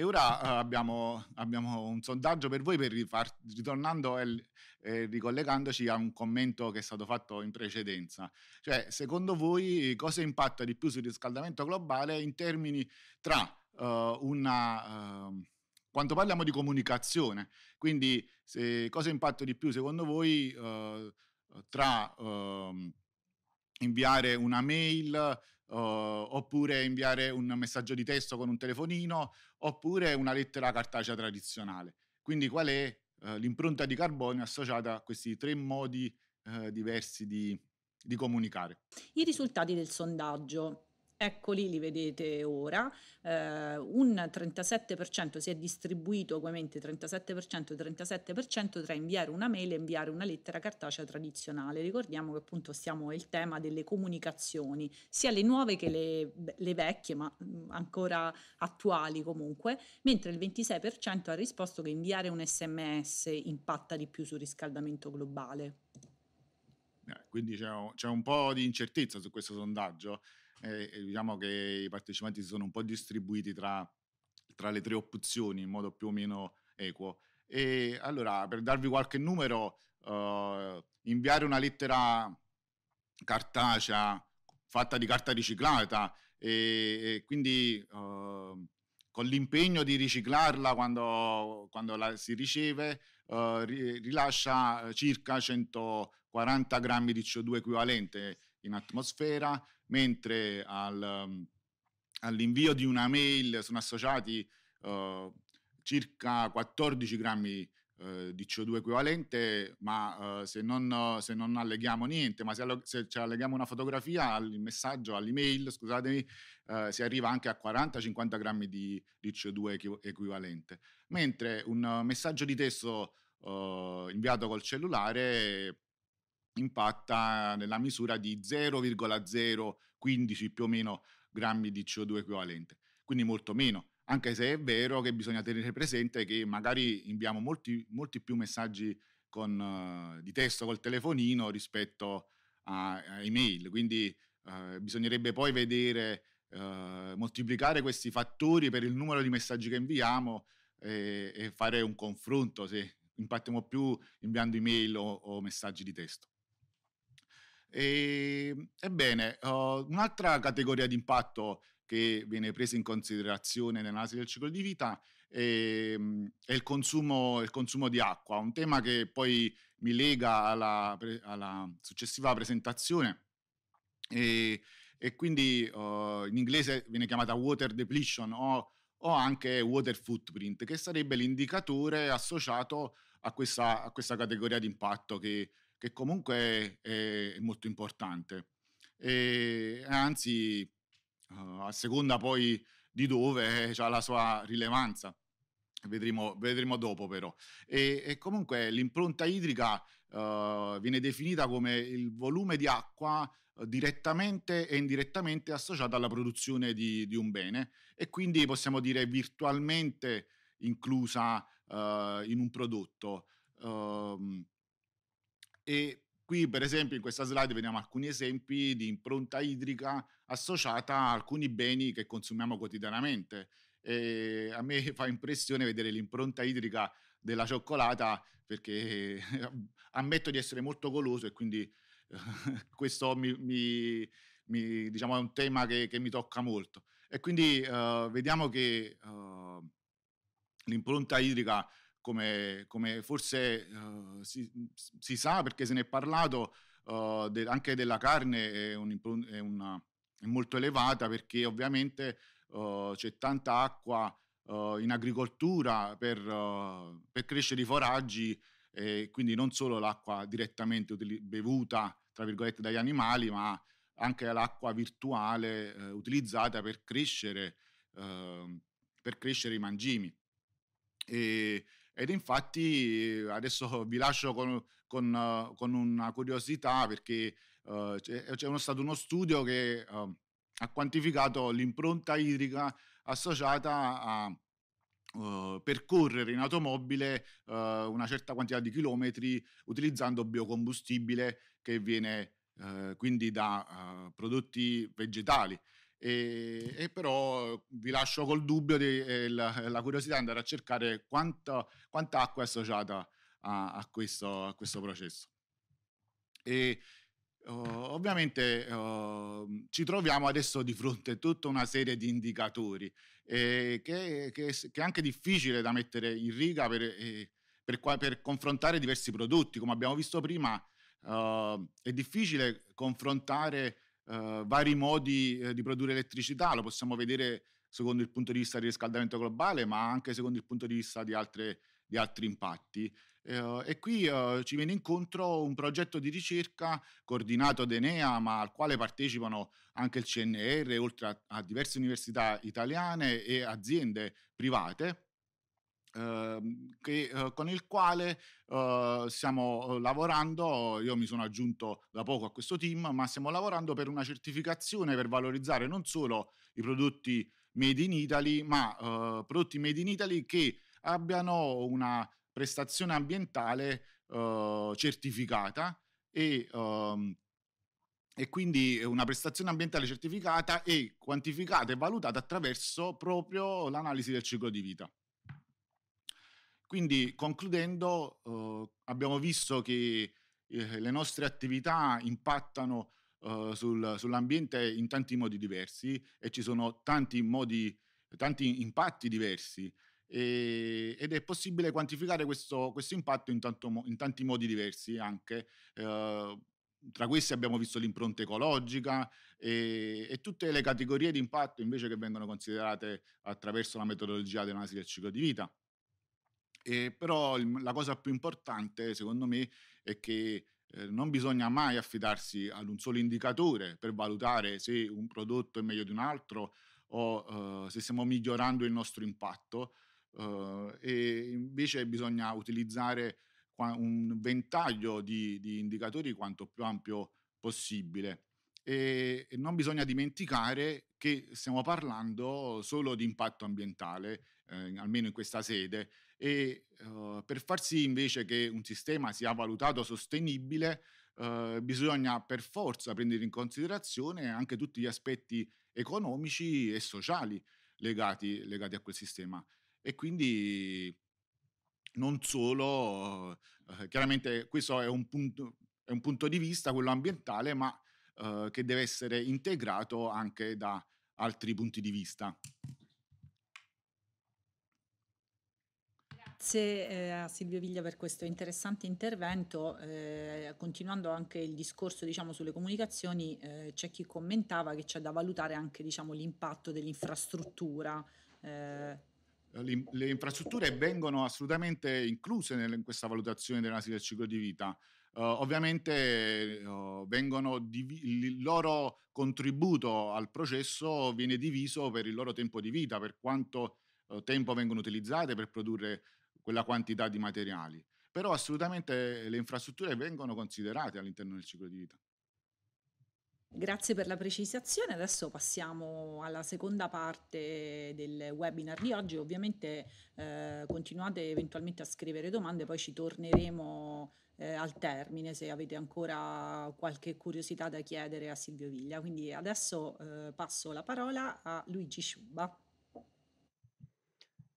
E ora eh, abbiamo, abbiamo, un sondaggio per voi, per rifar, ritornando e, e, ricollegandoci a un commento che è stato fatto in precedenza. Cioè, secondo voi cosa impatta di più sul riscaldamento globale in termini tra uh, una... Uh, quando parliamo di comunicazione, quindi se, cosa impatta di più secondo voi uh, tra ehm, inviare una mail, uh, oppure inviare un messaggio di testo con un telefonino, oppure una lettera cartacea tradizionale. Quindi qual è uh, l'impronta di carbonio associata a questi tre modi eh, diversi di, di comunicare? I risultati del sondaggio Eccoli, li vedete ora, eh, un 37% si è distribuito ovviamente 37% 37% tra inviare una mail e inviare una lettera cartacea tradizionale. Ricordiamo che appunto stiamo il tema delle comunicazioni, sia le nuove che le, le vecchie, ma mm, ancora attuali comunque, mentre il 26% ha risposto che inviare un sms impatta di più sul riscaldamento globale. Eh, quindi c'è un, c'è un po' di incertezza su questo sondaggio eh, diciamo che i partecipanti si sono un po' distribuiti tra, tra le tre opzioni in modo più o meno equo. E allora, per darvi qualche numero, eh, inviare una lettera cartacea fatta di carta riciclata e, e quindi eh, con l'impegno di riciclarla quando, quando la si riceve eh, rilascia circa 140 grammi di CO2 equivalente in atmosfera, mentre al, mm, all'invio di una mail sono associati eh, circa 14 grammi eh, di CO2 equivalente, ma eh, se, non, se, non, alleghiamo niente, ma se, allo- se ci cioè, alleghiamo una fotografia al messaggio, all'email, scusatemi, eh, si arriva anche a 40-50 grammi di, di CO2 equ- equivalente, mentre un messaggio di testo eh, inviato col cellulare impatta nella misura di 0,015 più o meno grammi di CO2 equivalente, quindi molto meno, anche se è vero che bisogna tenere presente che magari inviamo molti, molti più messaggi con, uh, di testo col telefonino rispetto a, a email, quindi uh, bisognerebbe poi vedere, uh, moltiplicare questi fattori per il numero di messaggi che inviamo e, e fare un confronto se impattiamo più inviando email o, o messaggi di testo. E, ehm, ebbene, uh, un'altra categoria di impatto che viene presa in considerazione nell'analisi del ciclo di vita è, ehm, è il, consumo, il, consumo, di acqua, un tema che poi mi lega alla, alla successiva presentazione. E, e quindi uh, in inglese viene chiamata water depletion o, o, anche water footprint, che sarebbe l'indicatore associato a questa, a questa categoria di impatto che che comunque è, è molto importante. E, anzi, uh, a seconda poi di dove, eh, ha la sua rilevanza. Vedremo, vedremo dopo però. E, e comunque l'impronta idrica uh, viene definita come il volume di acqua direttamente e indirettamente associata alla produzione di, di, un bene e quindi possiamo dire virtualmente inclusa uh, in un prodotto. Uh, e qui, per esempio, in questa slide vediamo alcuni esempi di impronta idrica associata a alcuni beni che consumiamo quotidianamente. E a me fa impressione vedere l'impronta idrica della cioccolata perché ammetto di essere molto goloso e quindi questo mi, mi, mi, diciamo, è un tema che, che, mi tocca molto. E quindi uh, vediamo che uh, l'impronta idrica come, come forse uh, si, si, sa perché se ne è parlato, uh, de, anche della carne è, un, è, una, è, molto elevata perché ovviamente uh, c'è tanta acqua in agricoltura per, per, crescere i foraggi e quindi non solo l'acqua direttamente bevuta tra virgolette dagli animali ma anche l'acqua virtuale eh, utilizzata per crescere, eh, per crescere, i mangimi. E ed infatti adesso vi lascio con, con, eh, con una curiosità perché uh, c'è, uno stato uno studio che uh, ha quantificato l'impronta idrica associata a uh, percorrere in automobile una certa quantità di chilometri utilizzando biocombustibile che viene quindi da prodotti vegetali. E, e, però vi lascio col dubbio e eh, la, la, curiosità di andare a cercare quanta, quanta acqua è associata a, a, questo, a questo, processo. E, uh, ovviamente uh, ci troviamo adesso di fronte a tutta una serie di indicatori eh, che, che, che, è anche difficile da mettere in riga per, eh, per, per confrontare diversi prodotti. Come abbiamo visto prima, uh, è difficile confrontare eh, vari modi eh, di produrre elettricità, lo possiamo vedere secondo il punto di vista del riscaldamento globale, ma anche secondo il punto di vista di, altre, di altri impatti. Eh, e qui eh, ci viene incontro un progetto di ricerca coordinato da Enea, ma al quale partecipano anche il CNR, oltre a, a diverse università italiane e aziende private Ehm, che, eh, con il quale eh, stiamo eh, lavorando, io mi sono aggiunto da poco a questo team, ma stiamo lavorando per una certificazione per valorizzare non solo i prodotti made in Italy, ma prodotti made in Italy che abbiano una prestazione ambientale eh, certificata e, ehm, e, quindi una prestazione ambientale certificata e quantificata e valutata attraverso proprio l'analisi del ciclo di vita. Quindi concludendo, eh, abbiamo visto che eh, le nostre attività impattano eh, sul, sull'ambiente in tanti modi diversi e ci sono tanti, modi, tanti impatti diversi e, ed è possibile quantificare questo, questo impatto in, tanto, in, tanti modi diversi anche. Uhm, tra questi abbiamo visto l'impronta ecologica e, e, tutte le categorie di impatto invece che vengono considerate attraverso la metodologia dell'analisi del ciclo di vita. Eh, però il, la cosa più importante, secondo me, è che eh, non bisogna mai affidarsi ad un solo indicatore per valutare se un prodotto è meglio di un altro o eh, se stiamo migliorando il nostro impatto. Uhm, e invece bisogna utilizzare un ventaglio di, di indicatori quanto più ampio possibile. E, e non bisogna dimenticare che stiamo parlando solo di impatto ambientale, eh, almeno in questa sede, e uh, per far sì invece che un sistema sia valutato sostenibile uh, bisogna per forza prendere in considerazione anche tutti gli aspetti economici e sociali legati, legati a quel sistema e quindi non solo, uh, chiaramente questo è un, punto, è un, punto, di vista, quello ambientale, ma uhm, che deve essere integrato anche da altri punti di vista. Grazie eh, a Silvio Viglia per questo interessante intervento. Eh, continuando anche il discorso diciamo, sulle comunicazioni, eh, c'è chi commentava che c'è da valutare anche diciamo, l'impatto dell'infrastruttura. Eh. Le infrastrutture vengono assolutamente incluse in questa valutazione dell'analisi del ciclo di vita. Uh, ovviamente uh, divi- il loro contributo al processo viene diviso per il loro tempo di vita, per quanto uh, tempo vengono utilizzate per produrre quella quantità di materiali. Però assolutamente eh, le infrastrutture vengono considerate all'interno del ciclo di vita. Grazie per la precisazione. Adesso passiamo alla seconda parte del webinar di oggi. Ovviamente eh, continuate eventualmente a scrivere domande, poi ci torneremo eh, al termine se avete ancora qualche curiosità da chiedere a Silvio Viglia. Quindi adesso eh, passo la parola a Luigi Sciuba.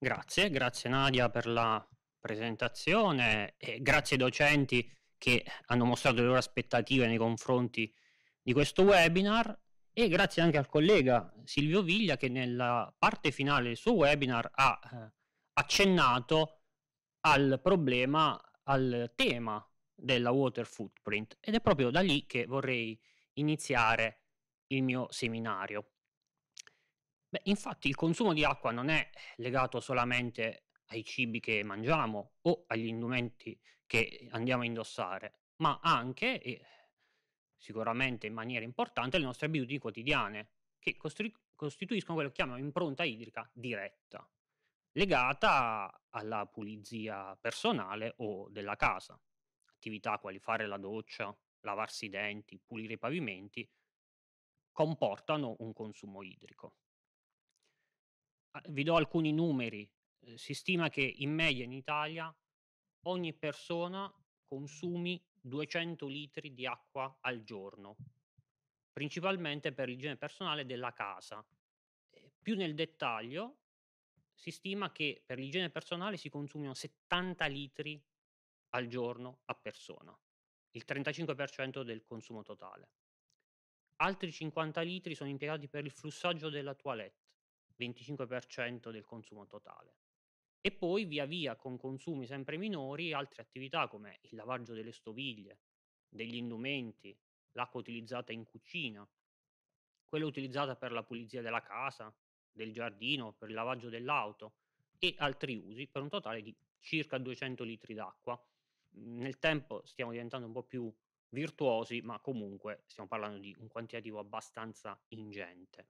Grazie, grazie Nadia per la presentazione e grazie ai docenti che hanno mostrato le loro aspettative nei confronti di questo webinar e grazie anche al collega Silvio Viglia che nella parte finale del suo webinar ha eh, accennato al problema, al tema della water footprint ed è proprio da lì che vorrei iniziare il mio seminario. Beh, infatti il consumo di acqua non è legato solamente ai cibi che mangiamo o agli indumenti che andiamo a indossare, ma anche, e sicuramente in maniera importante, le nostre abitudini quotidiane, che costri- costituiscono quello che chiamano impronta idrica diretta, legata alla pulizia personale o della casa, attività quali fare la doccia, lavarsi i denti, pulire i pavimenti, comportano un consumo idrico vi do alcuni numeri, eh, si stima che in media in Italia ogni persona consumi 200 litri di acqua al giorno, principalmente per l'igiene personale della casa. Più nel dettaglio, si stima che per l'igiene personale si consumino 70 litri al giorno a persona, il 35% del consumo totale. Altri 50 litri sono impiegati per il flussaggio della toilette 25% del consumo totale. E poi via via con consumi sempre minori altre attività come il lavaggio delle stoviglie, degli indumenti, l'acqua utilizzata in cucina, quella utilizzata per la pulizia della casa, del giardino, per il lavaggio dell'auto e altri usi per un totale di circa 200 litri d'acqua. Mhmm, nel tempo stiamo diventando un po' più virtuosi, ma comunque stiamo parlando di un quantitativo abbastanza ingente.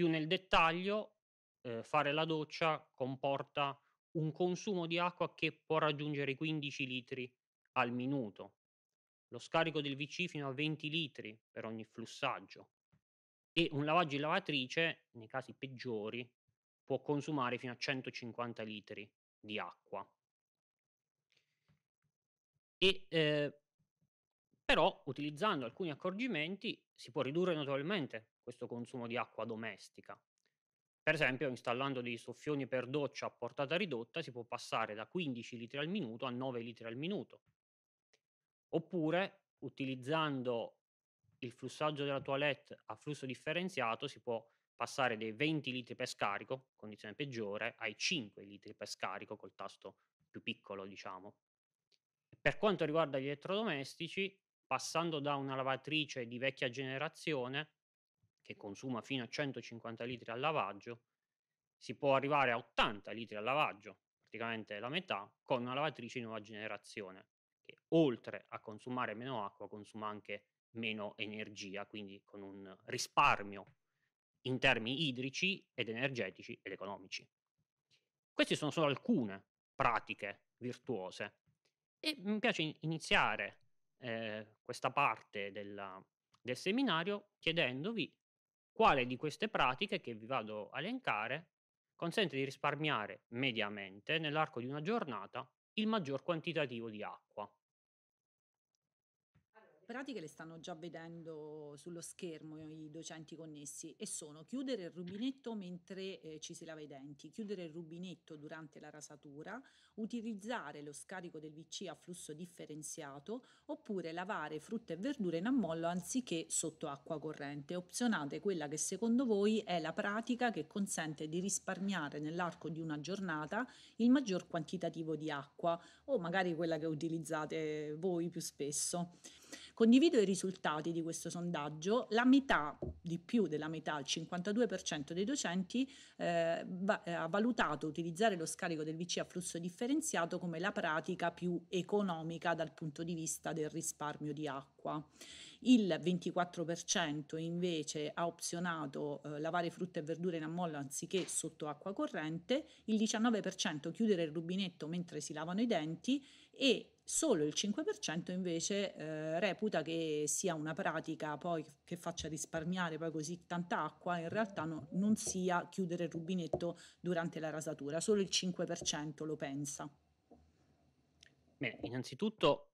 Più nel dettaglio, eh, fare la doccia comporta un consumo di acqua che può raggiungere i 15 litri al minuto, lo scarico del VC fino a 20 litri per ogni flussaggio e un lavaggio in lavatrice, nei casi peggiori, può consumare fino a 150 litri di acqua. E eh, però utilizzando alcuni accorgimenti si può ridurre notevolmente questo consumo di acqua domestica. Per esempio, installando dei soffioni per doccia a portata ridotta si può passare da 15 litri al minuto a 9 litri al minuto. Oppure, utilizzando il flussaggio della toilette a flusso differenziato si può passare dai 20 litri per scarico, condizione peggiore, ai 5 litri per scarico col tasto più piccolo, diciamo. Per quanto riguarda gli elettrodomestici, passando da una lavatrice di vecchia generazione, che consuma fino a 150 litri al lavaggio, si può arrivare a 80 litri al lavaggio, praticamente la metà, con una lavatrice di nuova generazione, che oltre a consumare meno acqua consuma anche meno energia, quindi con un risparmio in termini idrici ed energetici ed economici. Queste sono solo alcune pratiche virtuose e mi piace iniziare eh, questa parte della, del seminario chiedendovi quale di queste pratiche che vi vado a elencare consente di risparmiare mediamente nell'arco di una giornata il maggior quantitativo di acqua pratiche le stanno già vedendo sullo schermo i docenti connessi e sono chiudere il rubinetto mentre eh, ci si lava i denti, chiudere il rubinetto durante la rasatura, utilizzare lo scarico del WC a flusso differenziato oppure lavare frutta e verdura in ammollo anziché sotto acqua corrente. Opzionate quella che secondo voi è la pratica che consente di risparmiare nell'arco di una giornata il maggior quantitativo di acqua o magari quella che utilizzate voi più spesso. Condivido i risultati di questo sondaggio, la metà, di più della metà, il 52% dei docenti eh, va, eh, ha valutato utilizzare lo scarico del VC a flusso differenziato come la pratica più economica dal punto di vista del risparmio di acqua. Il 24% invece ha opzionato eh, lavare frutta e verdura in ammollo anziché sotto acqua corrente, il 19% chiudere il rubinetto mentre si lavano i denti e solo il 5% invece eh, reputa che sia una pratica poi che faccia risparmiare poi così tanta acqua, in realtà no, non sia chiudere il rubinetto durante la rasatura, solo il 5% lo pensa. Bene, innanzitutto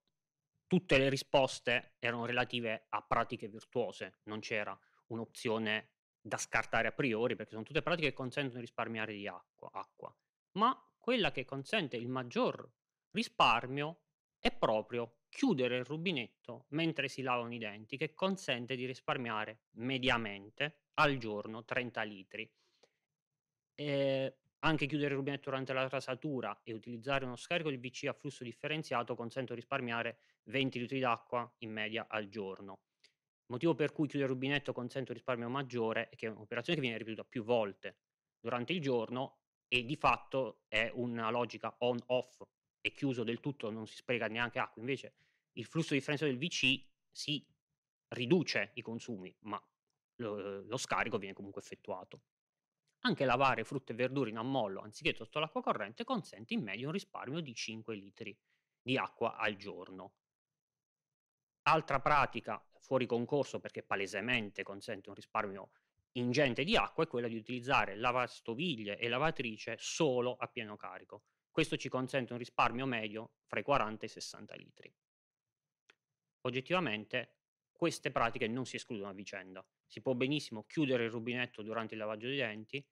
tutte le risposte erano relative a pratiche virtuose, non c'era un'opzione da scartare a priori perché sono tutte pratiche che consentono di risparmiare di acqua, acqua. ma quella che consente il maggior risparmio è proprio chiudere il rubinetto mentre si lavano i denti, che consente di risparmiare mediamente al giorno 30 litri. Eh, anche chiudere il rubinetto durante la rasatura e utilizzare uno scarico di VC a flusso differenziato consente di risparmiare 20 litri d'acqua in media al giorno. Motivo per cui chiudere il rubinetto consente un risparmio maggiore è che è un'operazione che viene ripetuta più volte durante il giorno e di fatto è una logica on-off è chiuso del tutto, non si spreca neanche acqua, invece il flusso differenziato del VC si riduce i consumi, ma lo, lo scarico viene comunque effettuato. Anche lavare frutta e verdure in ammollo anziché sotto l'acqua corrente consente in media un risparmio di 5 litri di acqua al giorno. Altra pratica fuori concorso perché palesemente consente un risparmio ingente di acqua è quella di utilizzare lavastoviglie e lavatrice solo a pieno carico. Questo ci consente un risparmio medio fra i 40 e i 60 litri. Oggettivamente queste pratiche non si escludono a vicenda. Si può benissimo chiudere il rubinetto durante il lavaggio dei denti,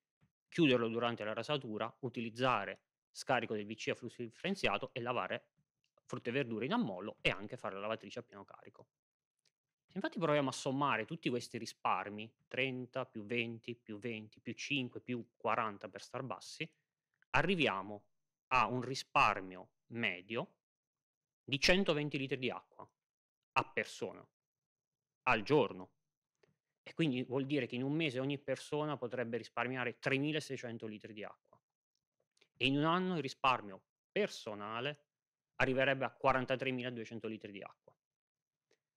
chiuderlo durante la rasatura, utilizzare scarico del VC a flusso differenziato e lavare frutta e verdura in ammollo e anche fare la lavatrice a pieno carico. Se infatti proviamo a sommare tutti questi risparmi, 30 più 20 più 20 più 5 più 40 per star bassi, arriviamo ha un risparmio medio di 120 litri di acqua a persona al giorno. E quindi vuol dire che in un mese ogni persona potrebbe risparmiare 3.600 litri di acqua. E in un anno il risparmio personale arriverebbe a 43.200 litri di acqua.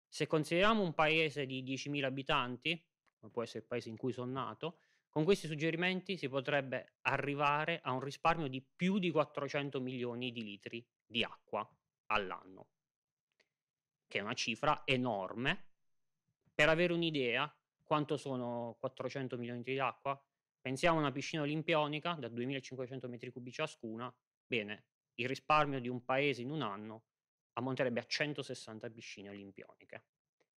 Se consideriamo un paese di 10.000 abitanti, come può essere il paese in cui sono nato, con questi suggerimenti si potrebbe arrivare a un risparmio di più di 400 milioni di litri di acqua all'anno, che è una cifra enorme. Per avere un'idea, quanto sono 400 milioni di litri d'acqua? Pensiamo a una piscina olimpionica da 2500 metri cubi ciascuna. Bene, il risparmio di un paese in un anno ammonterebbe a 160 piscine olimpioniche,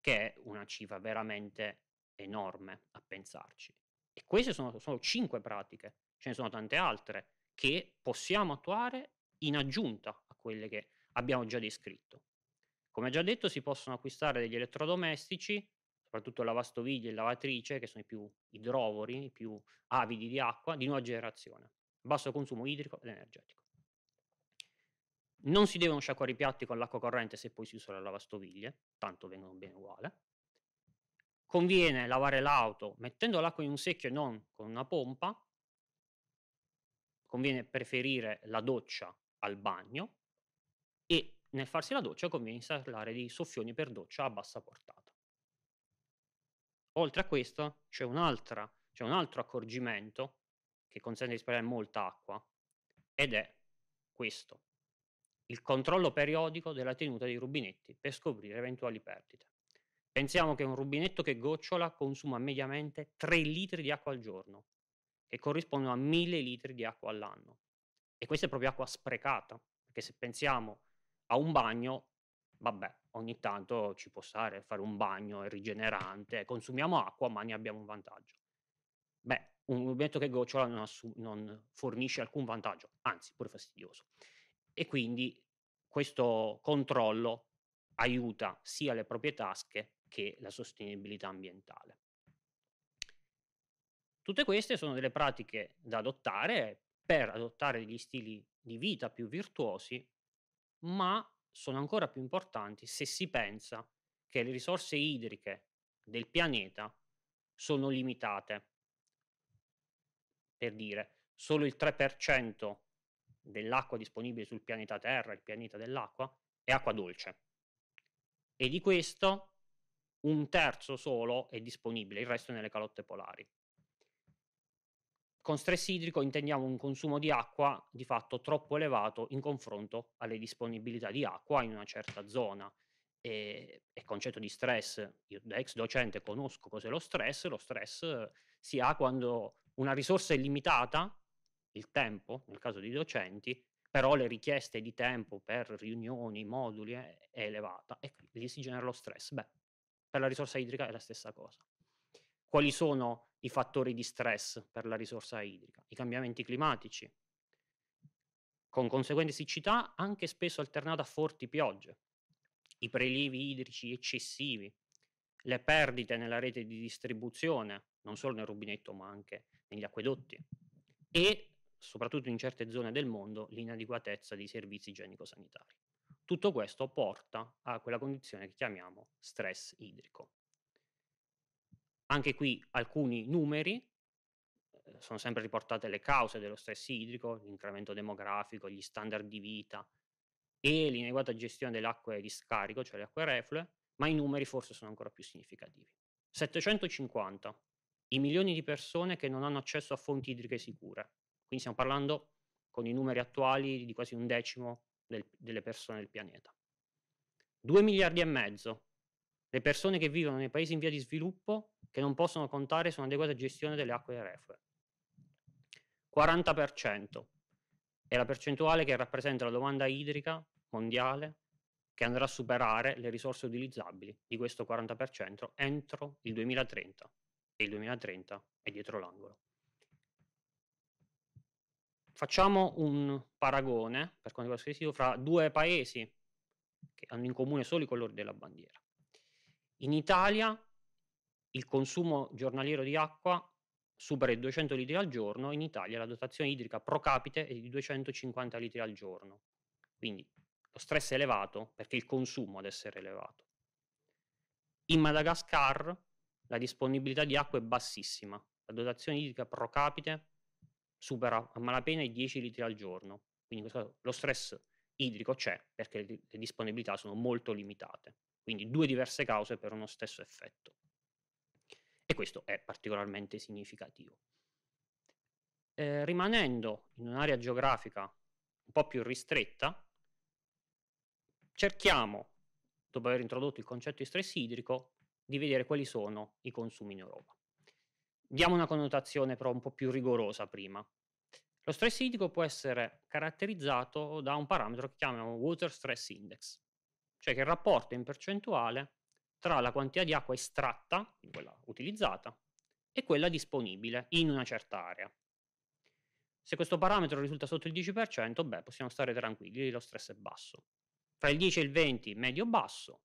che è una cifra veramente enorme a pensarci. E queste sono, solo cinque pratiche, ce ne sono tante altre che possiamo attuare in aggiunta a quelle che abbiamo già descritto. Come già detto, si possono acquistare degli elettrodomestici, soprattutto lavastoviglie e lavatrice, che sono i più idrovori, i più avidi di acqua, di nuova generazione, basso consumo idrico ed energetico. Non si devono sciacquare i piatti con l'acqua corrente se poi si usa la lavastoviglie, tanto vengono bene uguale conviene lavare l'auto mettendo l'acqua in un secchio e non con una pompa, conviene preferire la doccia al bagno e nel farsi la doccia conviene installare dei soffioni per doccia a bassa portata. Oltre a questo c'è, c'è un altro accorgimento che consente di risparmiare molta acqua ed è questo, il controllo periodico della tenuta dei rubinetti per scoprire eventuali perdite. Pensiamo che un rubinetto che gocciola consuma mediamente 3 litri di acqua al giorno, che corrispondono a 1000 litri di acqua all'anno. E questa è proprio acqua sprecata, perché se pensiamo a un bagno, vabbè, ogni tanto ci può stare fare un bagno, rigenerante, consumiamo acqua ma ne abbiamo un vantaggio. Beh, un rubinetto che gocciola non, assu- non fornisce alcun vantaggio, anzi pure fastidioso. E quindi questo controllo aiuta sia le proprie tasche che la sostenibilità ambientale. Tutte queste sono delle pratiche da adottare per adottare degli stili di vita più virtuosi, ma sono ancora più importanti se si pensa che le risorse idriche del pianeta sono limitate. Per dire, solo il 3% dell'acqua disponibile sul pianeta Terra, il pianeta dell'acqua, è acqua dolce. E di questo un terzo solo è disponibile, il resto è nelle calotte polari. Con stress idrico intendiamo un consumo di acqua di fatto troppo elevato in confronto alle disponibilità di acqua in una certa zona. E il concetto di stress, io da ex docente conosco cos'è lo stress, lo stress si ha quando una risorsa è limitata, il tempo nel caso dei docenti, però le richieste di tempo per riunioni, moduli è, eh, è elevata e lì si genera lo stress. Beh, per la risorsa idrica è la stessa cosa. Quali sono i fattori di stress per la risorsa idrica? I cambiamenti climatici, con conseguente siccità anche spesso alternata a forti piogge, i prelievi idrici eccessivi, le perdite nella rete di distribuzione, non solo nel rubinetto ma anche negli acquedotti e soprattutto in certe zone del mondo l'inadeguatezza dei servizi igienico-sanitari. Tutto questo porta a quella condizione che chiamiamo stress idrico. Anche qui alcuni numeri, eh, sono sempre riportate le cause dello stress idrico, l'incremento demografico, gli standard di vita e l'ineguata gestione delle acque di scarico, cioè le acque reflue, ma i numeri forse sono ancora più significativi. 750, i milioni di persone che non hanno accesso a fonti idriche sicure, quindi stiamo parlando con i numeri attuali di quasi un decimo del, delle persone del pianeta. 2 miliardi e mezzo le persone che vivono nei paesi in via di sviluppo che non possono contare su un'adeguata gestione delle acque reflue. 40% è la percentuale che rappresenta la domanda idrica mondiale che andrà a superare le risorse utilizzabili di questo 40% entro il 2030 e il 2030 è dietro l'angolo facciamo un paragone, per quanto riguarda il fra due paesi che hanno in comune solo i colori della bandiera. In Italia il consumo giornaliero di acqua supera i 200 litri al giorno, in Italia la dotazione idrica pro capite è di 250 litri al giorno. Quindi lo stress è elevato perché il consumo ad essere elevato. In Madagascar la disponibilità di acqua è bassissima, la dotazione idrica pro capite supera a malapena i 10 litri al giorno. Quindi in questo caso lo stress idrico c'è perché le disponibilità sono molto limitate. Quindi due diverse cause per uno stesso effetto. E questo è particolarmente significativo. Eh, rimanendo in un'area geografica un po' più ristretta, cerchiamo, dopo aver introdotto il concetto di stress idrico, di vedere quali sono i consumi in Europa diamo una connotazione però un po' più rigorosa prima. Lo stress idrico può essere caratterizzato da un parametro che chiamiamo Water Stress Index, cioè che è il rapporto in percentuale tra la quantità di acqua estratta, quella utilizzata, e quella disponibile in una certa area. Se questo parametro risulta sotto il 10%, beh, possiamo stare tranquilli, lo stress è basso. Fra il 10 e il 20, medio-basso,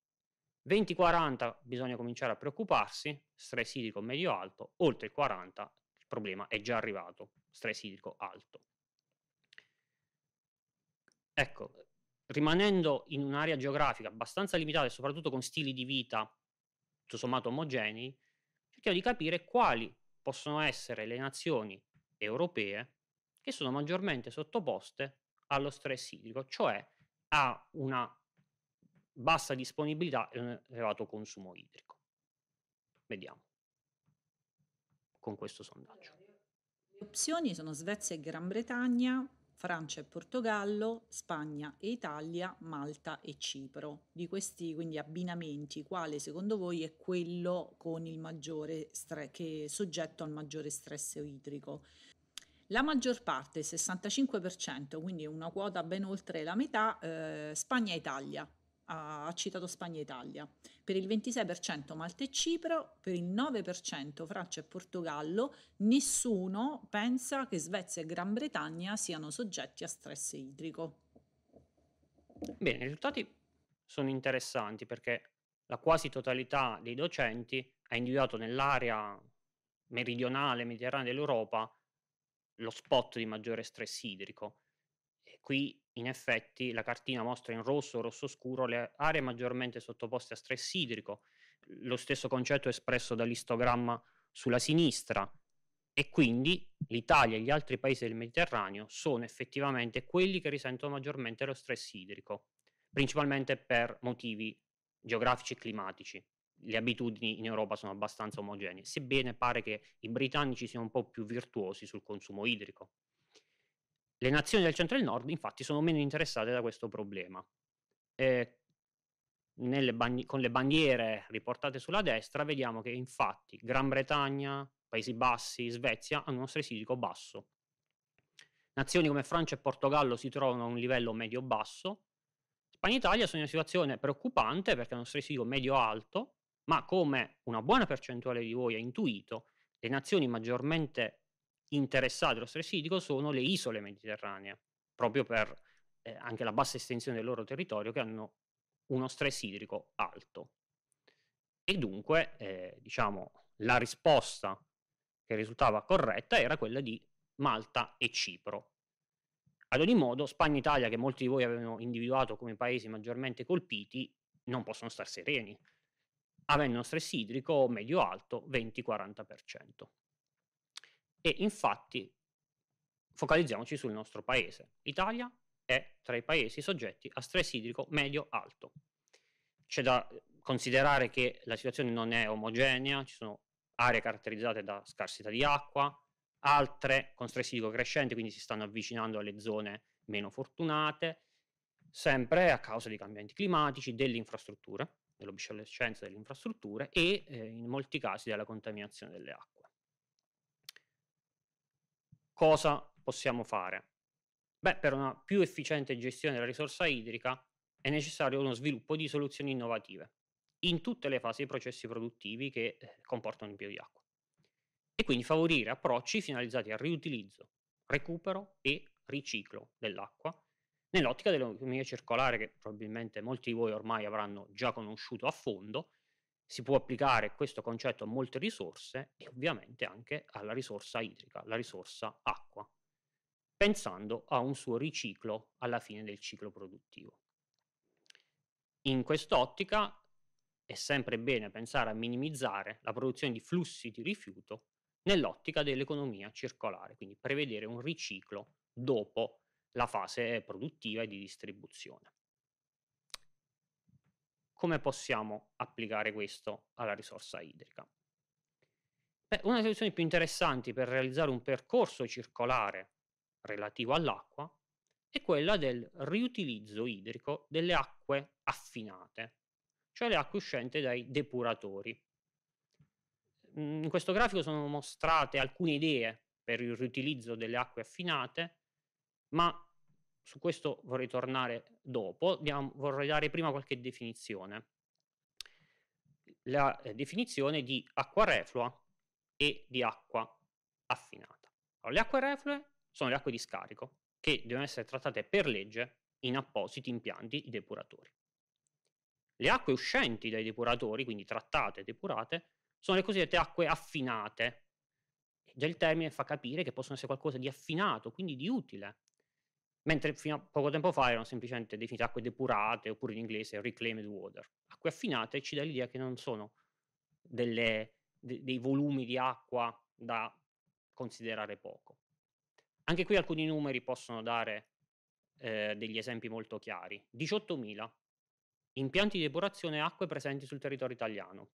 20-40 bisogna cominciare a preoccuparsi, stress idrico medio-alto, oltre il 40 il problema è già arrivato, stress idrico alto. Ecco, rimanendo in un'area geografica abbastanza limitata e soprattutto con stili di vita tutto sommato omogenei, cerchiamo di capire quali possono essere le nazioni europee che sono maggiormente sottoposte allo stress idrico, cioè a una bassa disponibilità e un elevato consumo idrico. Vediamo con questo sondaggio. Le opzioni sono Svezia e Gran Bretagna, Francia e Portogallo, Spagna e Italia, Malta e Cipro. Di questi quindi abbinamenti, quale secondo voi è quello con il maggiore stre- che è soggetto al maggiore stress idrico? La maggior parte, il 65%, quindi una quota ben oltre la metà, eh, Spagna e Italia, ha citato Spagna e Italia, per il 26% Malta e Cipro, per il 9% Francia e Portogallo, nessuno pensa che Svezia e Gran Bretagna siano soggetti a stress idrico. Bene, i risultati sono interessanti perché la quasi totalità dei docenti ha individuato nell'area meridionale mediterranea dell'Europa lo spot di maggiore stress idrico qui in effetti la cartina mostra in rosso o rosso scuro le aree maggiormente sottoposte a stress idrico, lo stesso concetto espresso dall'istogramma sulla sinistra e quindi l'Italia e gli altri paesi del Mediterraneo sono effettivamente quelli che risentono maggiormente lo stress idrico, principalmente per motivi geografici e climatici. Le abitudini in Europa sono abbastanza omogenee, sebbene pare che i britannici siano un po' più virtuosi sul consumo idrico. Le nazioni del centro e del nord infatti sono meno interessate da questo problema. Eh, bandi- con le bandiere riportate sulla destra vediamo che infatti Gran Bretagna, Paesi Bassi, Svezia hanno uno stress idrico basso. Nazioni come Francia e Portogallo si trovano a un livello medio-basso. Spagna e Italia sono in una situazione preoccupante perché hanno uno stress idrico medio-alto, ma come una buona percentuale di voi ha intuito, le nazioni maggiormente interessati allo stress idrico sono le isole mediterranee, proprio per eh, anche la bassa estensione del loro territorio che hanno uno stress idrico alto. E dunque, eh, diciamo, la risposta che risultava corretta era quella di Malta e Cipro. Ad ogni modo, Spagna e Italia, che molti di voi avevano individuato come paesi maggiormente colpiti, non possono star sereni, avendo uno stress idrico medio-alto 20-40%. E infatti focalizziamoci sul nostro paese. L'Italia è tra i paesi soggetti a stress idrico medio-alto. C'è da eh, considerare che la situazione non è omogenea, ci sono aree caratterizzate da scarsità di acqua, altre con stress idrico crescente, quindi si stanno avvicinando alle zone meno fortunate, sempre a causa dei cambiamenti climatici, delle infrastrutture, dell'obsolescenza delle infrastrutture e eh, in molti casi della contaminazione delle acque cosa possiamo fare? Beh, per una più efficiente gestione della risorsa idrica è necessario uno sviluppo di soluzioni innovative in tutte le fasi dei processi produttivi che eh, comportano il bioacqua. E quindi favorire approcci finalizzati al riutilizzo, recupero e riciclo dell'acqua nell'ottica dell'economia circolare che probabilmente molti di voi ormai avranno già conosciuto a fondo si può applicare questo concetto a molte risorse e ovviamente anche alla risorsa idrica, la risorsa acqua, pensando a un suo riciclo alla fine del ciclo produttivo. In quest'ottica è sempre bene pensare a minimizzare la produzione di flussi di rifiuto nell'ottica dell'economia circolare, quindi prevedere un riciclo dopo la fase produttiva e di distribuzione come possiamo applicare questo alla risorsa idrica? Beh, una delle soluzioni più interessanti per realizzare un percorso circolare relativo all'acqua è quella del riutilizzo idrico delle acque affinate, cioè le acque uscenti dai depuratori. Mm, in questo grafico sono mostrate alcune idee per il riutilizzo delle acque affinate, ma su questo vorrei tornare dopo, diamo, vorrei dare prima qualche definizione. La eh, definizione di acqua reflua e di acqua affinata. Allora, le acque reflue sono le acque di scarico che devono essere trattate per legge in appositi impianti di depuratori. Le acque uscenti dai depuratori, quindi trattate e depurate, sono le cosiddette acque affinate. Già il termine fa capire che possono essere qualcosa di affinato, quindi di utile mentre fino a poco tempo fa erano semplicemente definite acque depurate, oppure in inglese reclaimed water. Acque affinate ci dà l'idea che non sono delle, de, dei volumi di acqua da considerare poco. Anche qui alcuni numeri possono dare eh, degli esempi molto chiari. 18.000 impianti di depurazione acque presenti sul territorio italiano,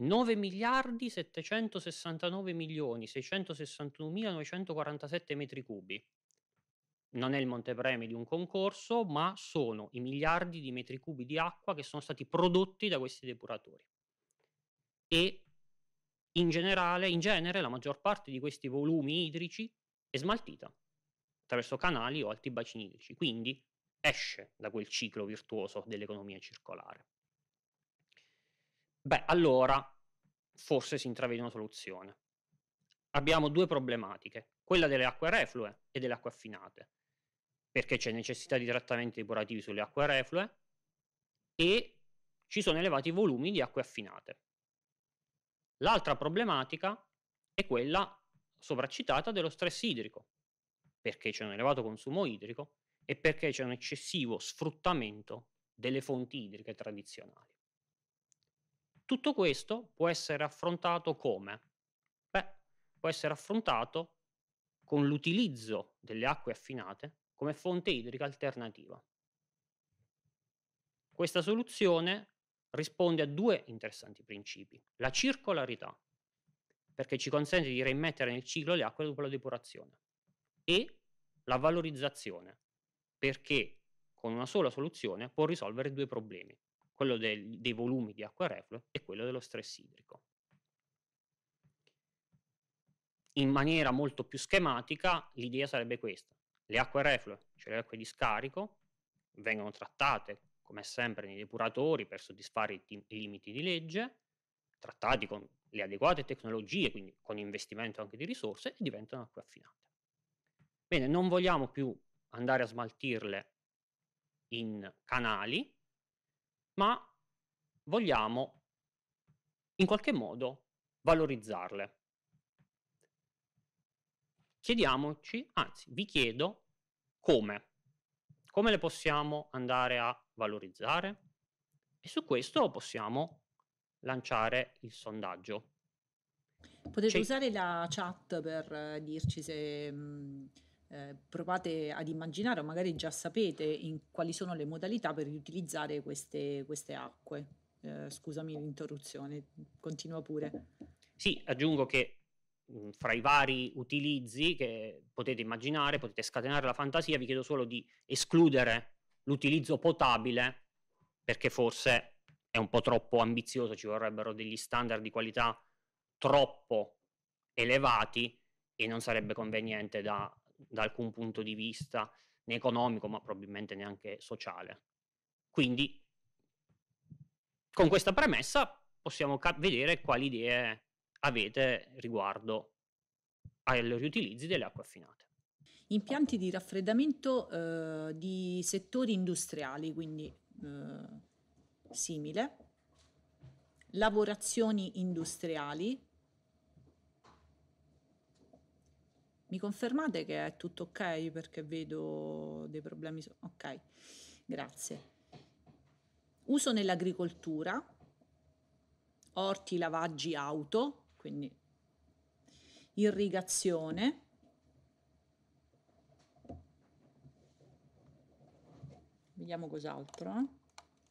9 miliardi 769 milioni 661 mila 947 metri cubi. Non è il montepremi di un concorso, ma sono i miliardi di metri cubi di acqua che sono stati prodotti da questi depuratori. E in, generale, in genere la maggior parte di questi volumi idrici è smaltita attraverso canali o alti bacini idrici, quindi esce da quel ciclo virtuoso dell'economia circolare beh, allora forse si intravede una soluzione. Abbiamo due problematiche, quella delle acque reflue e delle acque affinate, perché c'è necessità di trattamenti depurativi sulle acque reflue e ci sono elevati volumi di acque affinate. L'altra problematica è quella sovraccitata dello stress idrico, perché c'è un elevato consumo idrico e perché c'è un eccessivo sfruttamento delle fonti idriche tradizionali. Tutto questo può essere affrontato come? Beh, può essere affrontato con l'utilizzo delle acque affinate come fonte idrica alternativa. Questa soluzione risponde a due interessanti principi. La circolarità, perché ci consente di rimettere nel ciclo le acque dopo la depurazione, e la valorizzazione, perché con una sola soluzione può risolvere due problemi quello del, dei volumi di acqua reflua e quello dello stress idrico. In maniera molto più schematica l'idea sarebbe questa. Le acque reflue, cioè le acque di scarico, vengono trattate come sempre nei depuratori per soddisfare i, i limiti di legge, trattati con le adeguate tecnologie, quindi con investimento anche di risorse, e diventano acque affinate. Bene, non vogliamo più andare a smaltirle in canali, ma vogliamo in qualche modo valorizzarle. Chiediamoci, anzi vi chiedo come. Come le possiamo andare a valorizzare? E su questo possiamo lanciare il sondaggio. Potete C'è... usare la chat per eh, dirci se... Mh mm, eh, provate ad immaginare o magari già sapete in quali sono le modalità per riutilizzare queste, queste acque. Eh, scusami l'interruzione, continua pure. Sì, aggiungo che mm, fra i vari utilizzi che potete immaginare, potete scatenare la fantasia, vi chiedo solo di escludere l'utilizzo potabile perché forse è un po' troppo ambizioso, ci vorrebbero degli standard di qualità troppo elevati e non sarebbe conveniente da da alcun punto di vista né economico, ma probabilmente neanche sociale. Quindi, con questa premessa possiamo cap- vedere quali idee avete riguardo ai riutilizzi delle acque affinate. Impianti di raffreddamento eh, di settori industriali, quindi eh, simile, lavorazioni industriali, Mi confermate che è tutto ok perché vedo dei problemi? ok, grazie. Uso nell'agricoltura, orti, lavaggi, auto, quindi irrigazione. Vediamo cos'altro. Eh?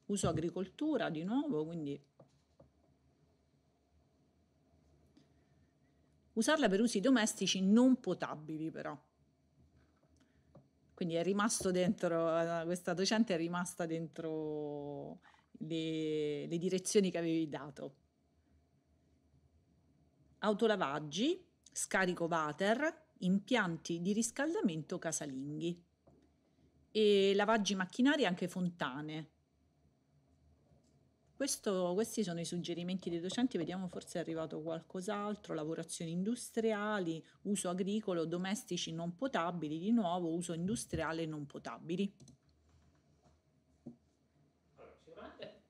Uso agricoltura di nuovo, quindi usarla per usi domestici non potabili però. Quindi è rimasto dentro, questa docente è rimasta dentro le, le direzioni che avevi dato. Autolavaggi, scarico water, impianti di riscaldamento casalinghi e lavaggi macchinari anche fontane, questo, questi sono i suggerimenti dei docenti, vediamo forse è arrivato qualcos'altro, lavorazioni industriali, uso agricolo, domestici non potabili, di nuovo uso industriale non potabili.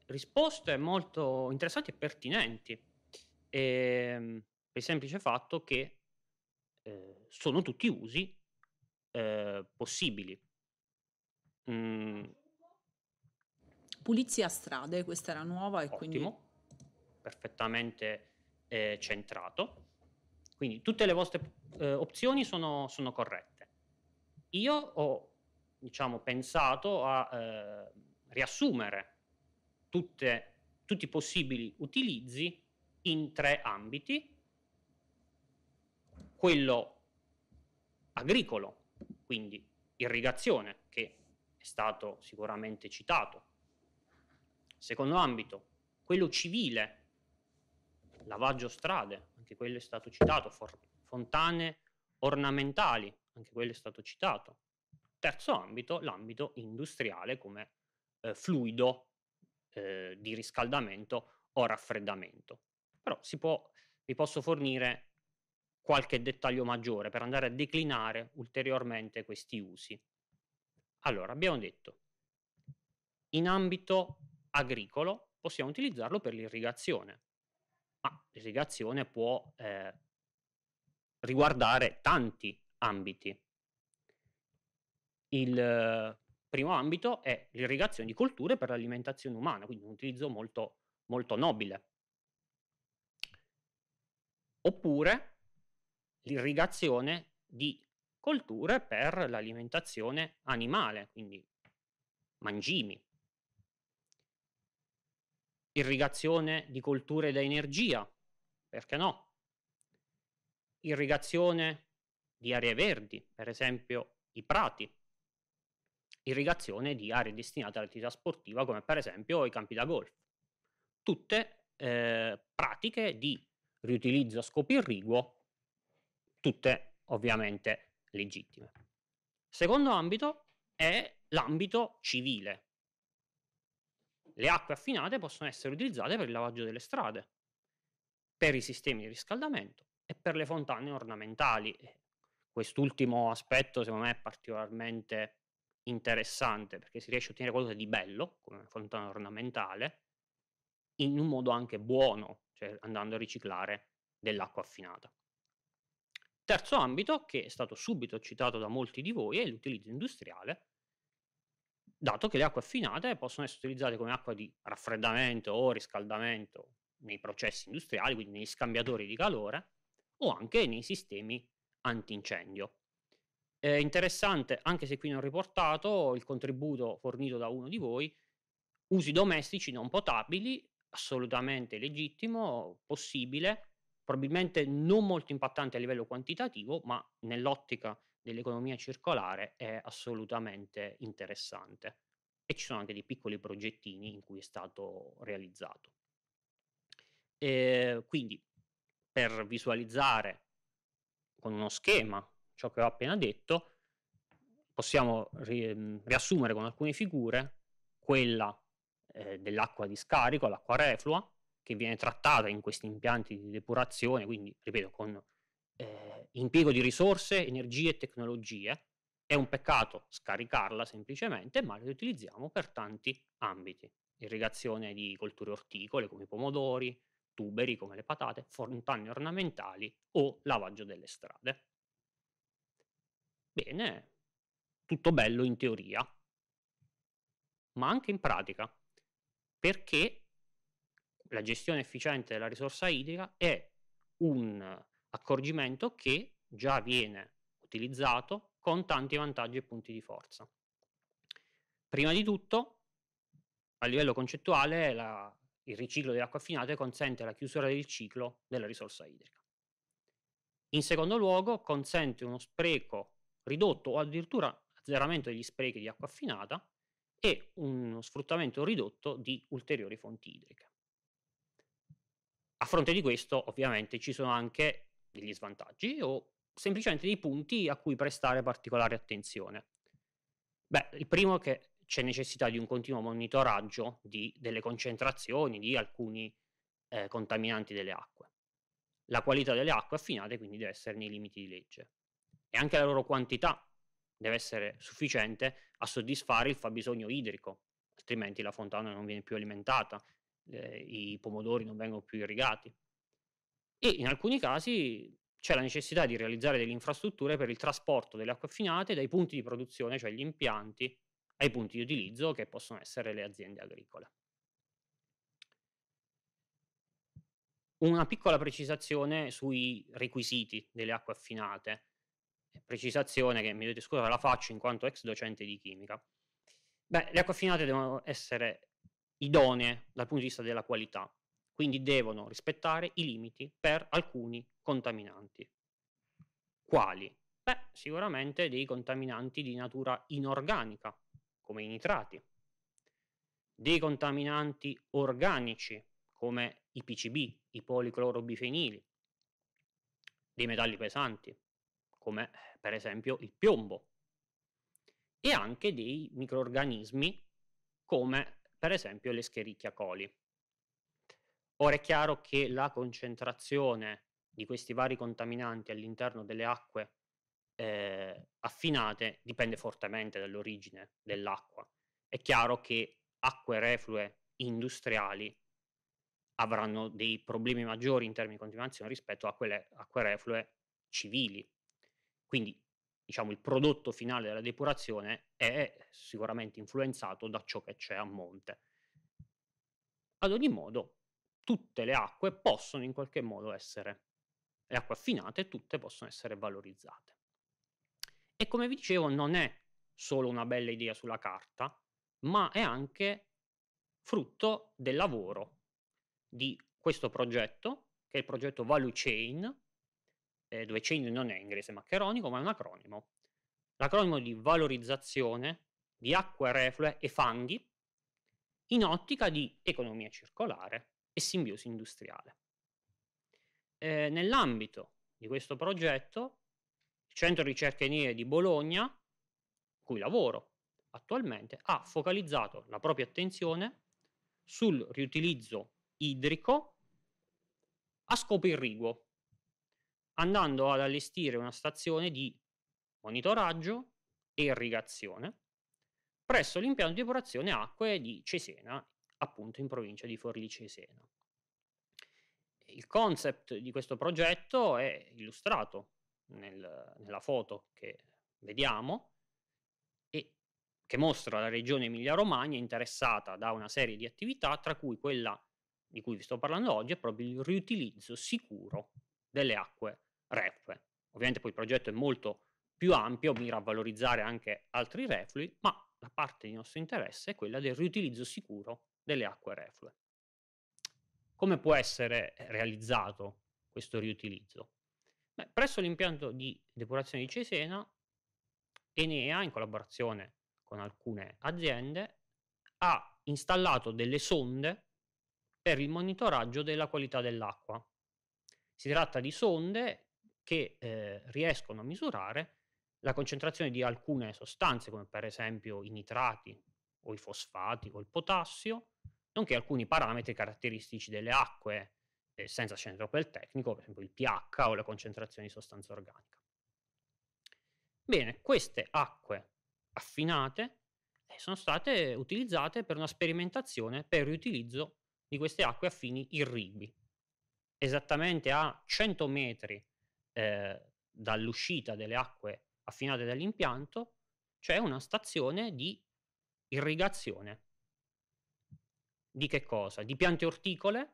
risposte molto interessanti e pertinenti, ehm, per il semplice fatto che eh, sono tutti usi eh, possibili. Mm, Pulizia strade, questa era nuova e Ottimo. quindi... Perfettamente eh, centrato. Quindi tutte le vostre eh, opzioni sono, sono, corrette. Io ho diciamo, pensato a eh, riassumere tutte, tutti i possibili utilizzi in tre ambiti. Quello agricolo, quindi irrigazione, che è stato sicuramente citato Secondo ambito, quello civile, lavaggio strade, anche quello è stato citato, for- fontane ornamentali, anche quello è stato citato. Terzo ambito, l'ambito industriale come eh, fluido eh, di riscaldamento o raffreddamento. Però può, vi posso fornire qualche dettaglio maggiore per andare a declinare ulteriormente questi usi. Allora, abbiamo detto, in ambito agricolo, possiamo utilizzarlo per l'irrigazione. Ma l'irrigazione può eh, riguardare tanti ambiti. Il eh, primo ambito è l'irrigazione di colture per l'alimentazione umana, quindi un utilizzo molto, molto nobile. Oppure l'irrigazione di colture per l'alimentazione animale, quindi mangimi, irrigazione di colture da energia, perché no? Irrigazione di aree verdi, per esempio i prati, irrigazione di aree destinate all'attività sportiva, come per esempio i campi da golf. Tutte eh, pratiche di riutilizzo a scopo irriguo, tutte ovviamente legittime. Secondo ambito è l'ambito civile, le acque affinate possono essere utilizzate per il lavaggio delle strade, per i sistemi di riscaldamento e per le fontane ornamentali. Eh, quest'ultimo aspetto secondo me è particolarmente interessante perché si riesce a ottenere qualcosa di bello, come una fontana ornamentale, in un modo anche buono, cioè andando a riciclare dell'acqua affinata. Terzo ambito, che è stato subito citato da molti di voi, è l'utilizzo industriale dato che le acque affinate possono essere utilizzate come acqua di raffreddamento o riscaldamento nei processi industriali, quindi negli scambiatori di calore o anche nei sistemi antincendio. È interessante, anche se qui non riportato, il contributo fornito da uno di voi, usi domestici non potabili, assolutamente legittimo, possibile, probabilmente non molto impattante a livello quantitativo, ma nell'ottica dell'economia circolare è assolutamente interessante e ci sono anche dei piccoli progettini in cui è stato realizzato. E ehm, quindi per visualizzare con uno schema ciò che ho appena detto, possiamo ri- ehm, riassumere con alcune figure quella eh, dell'acqua di scarico, l'acqua reflua, che viene trattata in questi impianti di depurazione, quindi ripeto con eh, impiego di risorse, energie e tecnologie. È un peccato scaricarla semplicemente, ma la utilizziamo per tanti ambiti. Irrigazione di colture orticole come i pomodori, tuberi come le patate, fontane ornamentali o lavaggio delle strade. Bene, tutto bello in teoria, ma anche in pratica, perché la gestione efficiente della risorsa idrica è un accorgimento che già viene utilizzato con tanti vantaggi e punti di forza. Prima di tutto, a livello concettuale, la, il riciclo delle acque affinate consente la chiusura del ciclo della risorsa idrica. In secondo luogo, consente uno spreco ridotto o addirittura azzeramento degli sprechi di acqua affinata e uno sfruttamento ridotto di ulteriori fonti idriche. A fronte di questo, ovviamente, ci sono anche degli svantaggi o semplicemente dei punti a cui prestare particolare attenzione. Beh, il primo è che c'è necessità di un continuo monitoraggio di, delle concentrazioni di alcuni eh, contaminanti delle acque. La qualità delle acque affinate quindi deve essere nei limiti di legge e anche la loro quantità deve essere sufficiente a soddisfare il fabbisogno idrico, altrimenti la fontana non viene più alimentata, eh, i pomodori non vengono più irrigati e in alcuni casi c'è la necessità di realizzare delle infrastrutture per il trasporto delle acque affinate dai punti di produzione, cioè gli impianti, ai punti di utilizzo che possono essere le aziende agricole. Una piccola precisazione sui requisiti delle acque affinate, precisazione che mi dovete scusare la faccio in quanto ex docente di chimica. Beh, le acque affinate devono essere idonee dal punto di vista della qualità, quindi devono rispettare i limiti per alcuni contaminanti. Quali? Beh, sicuramente dei contaminanti di natura inorganica, come i nitrati, dei contaminanti organici, come i PCB, i policlorobifenili, dei metalli pesanti, come per esempio il piombo, e anche dei microorganismi come per esempio l'escherichia coli. Ora è chiaro che la concentrazione di questi vari contaminanti all'interno delle acque eh, affinate dipende fortemente dall'origine dell'acqua. È chiaro che acque reflue industriali avranno dei problemi maggiori in termini di contaminazione rispetto a quelle acque reflue civili. Quindi diciamo, il prodotto finale della depurazione è sicuramente influenzato da ciò che c'è a monte. Ad ogni modo, tutte le acque possono in qualche modo essere, le acque affinate tutte possono essere valorizzate. E come vi dicevo non è solo una bella idea sulla carta, ma è anche frutto del lavoro di questo progetto, che è il progetto Value Chain, eh, dove chain non è inglese maccheronico, ma è un acronimo. L'acronimo di valorizzazione di acque reflue e fanghi in ottica di economia circolare e simbiosi industriale. Eh, nell'ambito di questo progetto, il Centro Ricerche INIE di Bologna, cui lavoro attualmente, ha focalizzato la propria attenzione sul riutilizzo idrico a scopo irriguo, andando ad allestire una stazione di monitoraggio e irrigazione presso l'impianto di depurazione acque di Cesena appunto in provincia di Forlì Cesena. Il concept di questo progetto è illustrato nel, nella foto che vediamo e che mostra la regione Emilia-Romagna interessata da una serie di attività, tra cui quella di cui vi sto parlando oggi è proprio il riutilizzo sicuro delle acque reflue. Ovviamente poi il progetto è molto più ampio, mira a valorizzare anche altri reflui, ma la parte di nostro interesse è quella del riutilizzo sicuro delle acque reflue. Come può essere eh, realizzato questo riutilizzo? Beh, presso l'impianto di depurazione di Cesena, Enea, in collaborazione con alcune aziende, ha installato delle sonde per il monitoraggio della qualità dell'acqua. Si tratta di sonde che eh, riescono a misurare la concentrazione di alcune sostanze, come per esempio i nitrati o i fosfati o il potassio, nonché alcuni parametri caratteristici delle acque, eh, senza scendere quel tecnico, per esempio il pH o la concentrazione di sostanza organica. Bene, queste acque affinate eh, sono state utilizzate per una sperimentazione per il riutilizzo di queste acque affini irrigui, esattamente a 100 metri eh, dall'uscita delle acque affinate dall'impianto c'è una stazione di irrigazione. Di che cosa? Di piante orticole,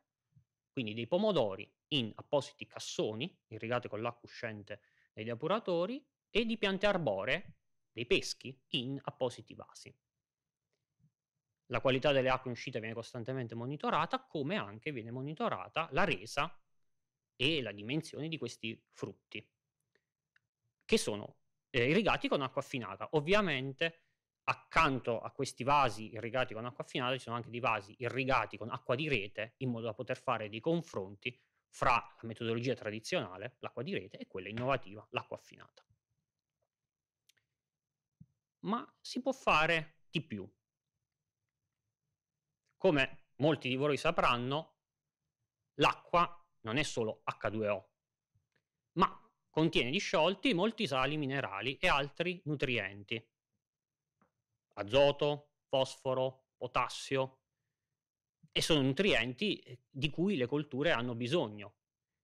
quindi dei pomodori in appositi cassoni irrigati con l'acqua uscente dai depuratori e di piante arboree, dei peschi, in appositi vasi. La qualità delle acque in uscita viene costantemente monitorata, come anche viene monitorata la resa e la dimensione di questi frutti, che sono eh, irrigati con acqua affinata. Ovviamente accanto a questi vasi irrigati con acqua affinata ci sono anche dei vasi irrigati con acqua di rete in modo da poter fare dei confronti fra la metodologia tradizionale, l'acqua di rete, e quella innovativa, l'acqua affinata. Ma si può fare di più. Come molti di voi sapranno, l'acqua non è solo H2O, ma contiene disciolti molti sali minerali e altri nutrienti, azoto, fosforo, potassio e sono nutrienti eh, di cui le colture hanno bisogno.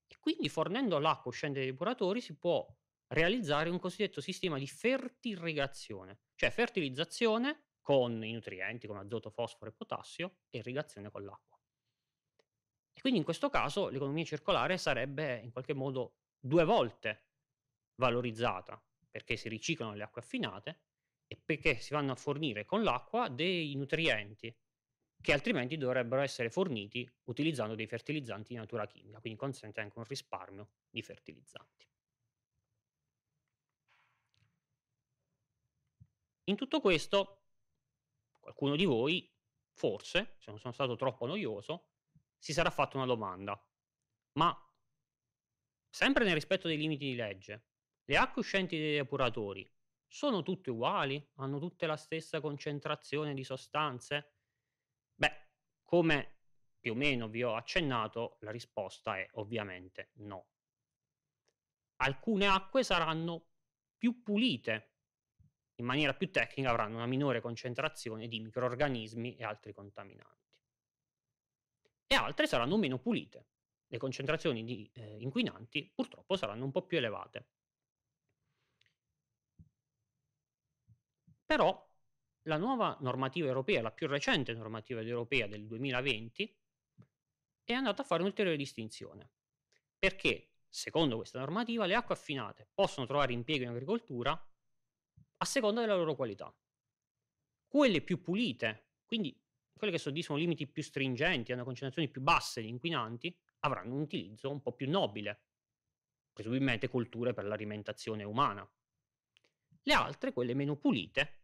E quindi fornendo l'acqua uscente dai depuratori si può realizzare un cosiddetto sistema di fertirrigazione, cioè fertilizzazione con i nutrienti come azoto, fosforo e potassio e irrigazione con l'acqua. E quindi in questo caso l'economia circolare sarebbe in qualche modo due volte valorizzata, perché si riciclano le acque affinate e perché si vanno a fornire con l'acqua dei nutrienti che altrimenti dovrebbero essere forniti utilizzando dei fertilizzanti di natura chimica, quindi consente anche un risparmio di fertilizzanti. In tutto questo, qualcuno di voi, forse, se non sono stato troppo noioso, si sarà fatto una domanda, ma sempre nel rispetto dei limiti di legge, le acque uscenti dai depuratori sono tutte uguali? Hanno tutte la stessa concentrazione di sostanze? Beh, come più o meno vi ho accennato, la risposta è ovviamente no. Alcune acque saranno più pulite, in maniera più tecnica avranno una minore concentrazione di microorganismi e altri contaminanti, e altre saranno meno pulite. Le concentrazioni di eh, inquinanti purtroppo saranno un po' più elevate. Però la nuova normativa europea, la più recente normativa europea del 2020, è andata a fare un'ulteriore distinzione, perché secondo questa normativa le acque affinate possono trovare impiego in agricoltura a seconda della loro qualità. Quelle più pulite, quindi quelle che soddisfano limiti più stringenti, hanno concentrazioni più basse di inquinanti, avranno un utilizzo un po' più nobile, presumibilmente colture per l'alimentazione umana. Le altre, quelle meno pulite,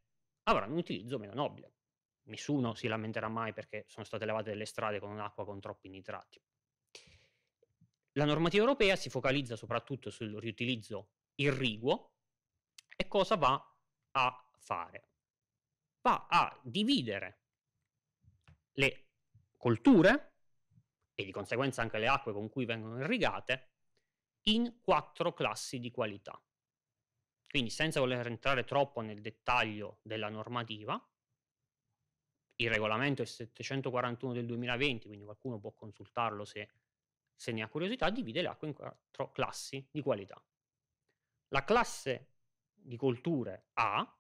avranno un utilizzo meno nobile. Nessuno si lamenterà mai perché sono state levate delle strade con un'acqua con troppi nitrati. La normativa europea si focalizza soprattutto sul riutilizzo irriguo e cosa va a fare? Va a dividere le colture e di conseguenza anche le acque con cui vengono irrigate in quattro classi di qualità. Quindi senza voler entrare troppo nel dettaglio della normativa, il regolamento è 741 del 2020, quindi qualcuno può consultarlo se, se ne ha curiosità, divide le acque in quattro classi di qualità. La classe di colture A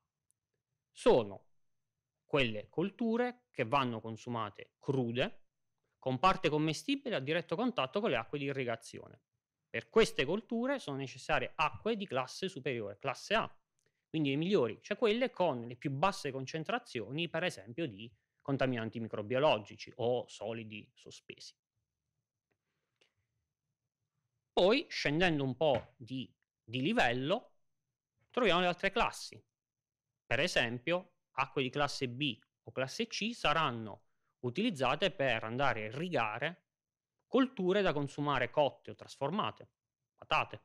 sono quelle colture che vanno consumate crude, con parte commestibile a diretto contatto con le acque di irrigazione. Per queste colture sono necessarie acque di classe superiore, classe A, quindi le migliori, cioè quelle con le più basse concentrazioni, per esempio, di contaminanti microbiologici o solidi sospesi. Poi, scendendo un po' di, di livello, troviamo le altre classi. Per esempio, acque di classe B o classe C saranno utilizzate per andare a irrigare colture da consumare cotte o trasformate, patate,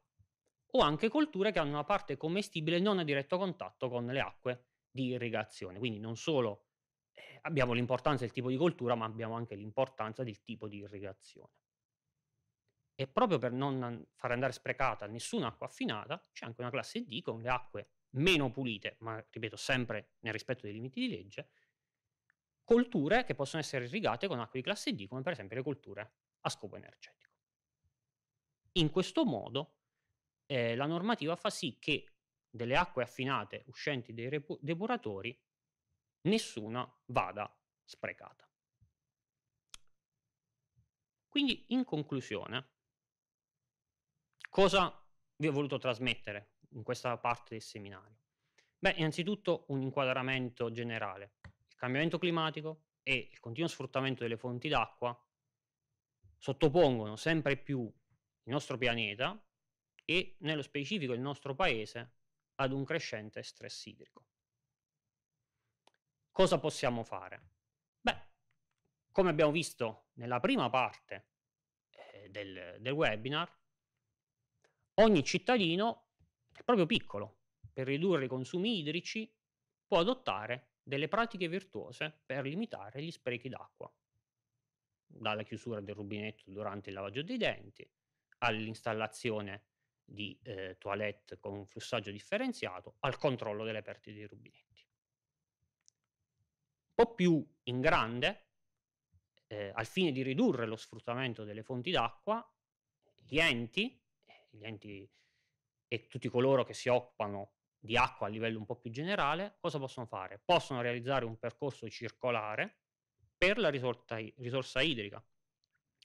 o anche colture che hanno una parte commestibile non a diretto contatto con le acque di irrigazione. Quindi non solo eh, abbiamo l'importanza del tipo di coltura, ma abbiamo anche l'importanza del tipo di irrigazione. E proprio per non far andare sprecata nessuna acqua affinata, c'è anche una classe D con le acque meno pulite, ma ripeto sempre nel rispetto dei limiti di legge, colture che possono essere irrigate con acque di classe D, come per esempio le colture a scopo energetico. In questo modo eh, la normativa fa sì che delle acque affinate uscenti dai repu- depuratori nessuna vada sprecata. Quindi in conclusione, cosa vi ho voluto trasmettere in questa parte del seminario? Beh, innanzitutto un inquadramento generale. Il cambiamento climatico e il continuo sfruttamento delle fonti d'acqua sottopongono sempre più il nostro pianeta e nello specifico il nostro paese ad un crescente stress idrico. Cosa possiamo fare? Beh, come abbiamo visto nella prima parte eh, del, del webinar, ogni cittadino proprio piccolo, per ridurre i consumi idrici, può adottare delle pratiche virtuose per limitare gli sprechi d'acqua dalla chiusura del rubinetto durante il lavaggio dei denti all'installazione di eh, toilette con flussaggio differenziato al controllo delle perdite dei rubinetti. Un po' più in grande, eh, al fine di ridurre lo sfruttamento delle fonti d'acqua, gli enti, gli enti e tutti coloro che si occupano di acqua a livello un po' più generale, cosa possono fare? Possono realizzare un percorso circolare per la risorta, risorsa idrica.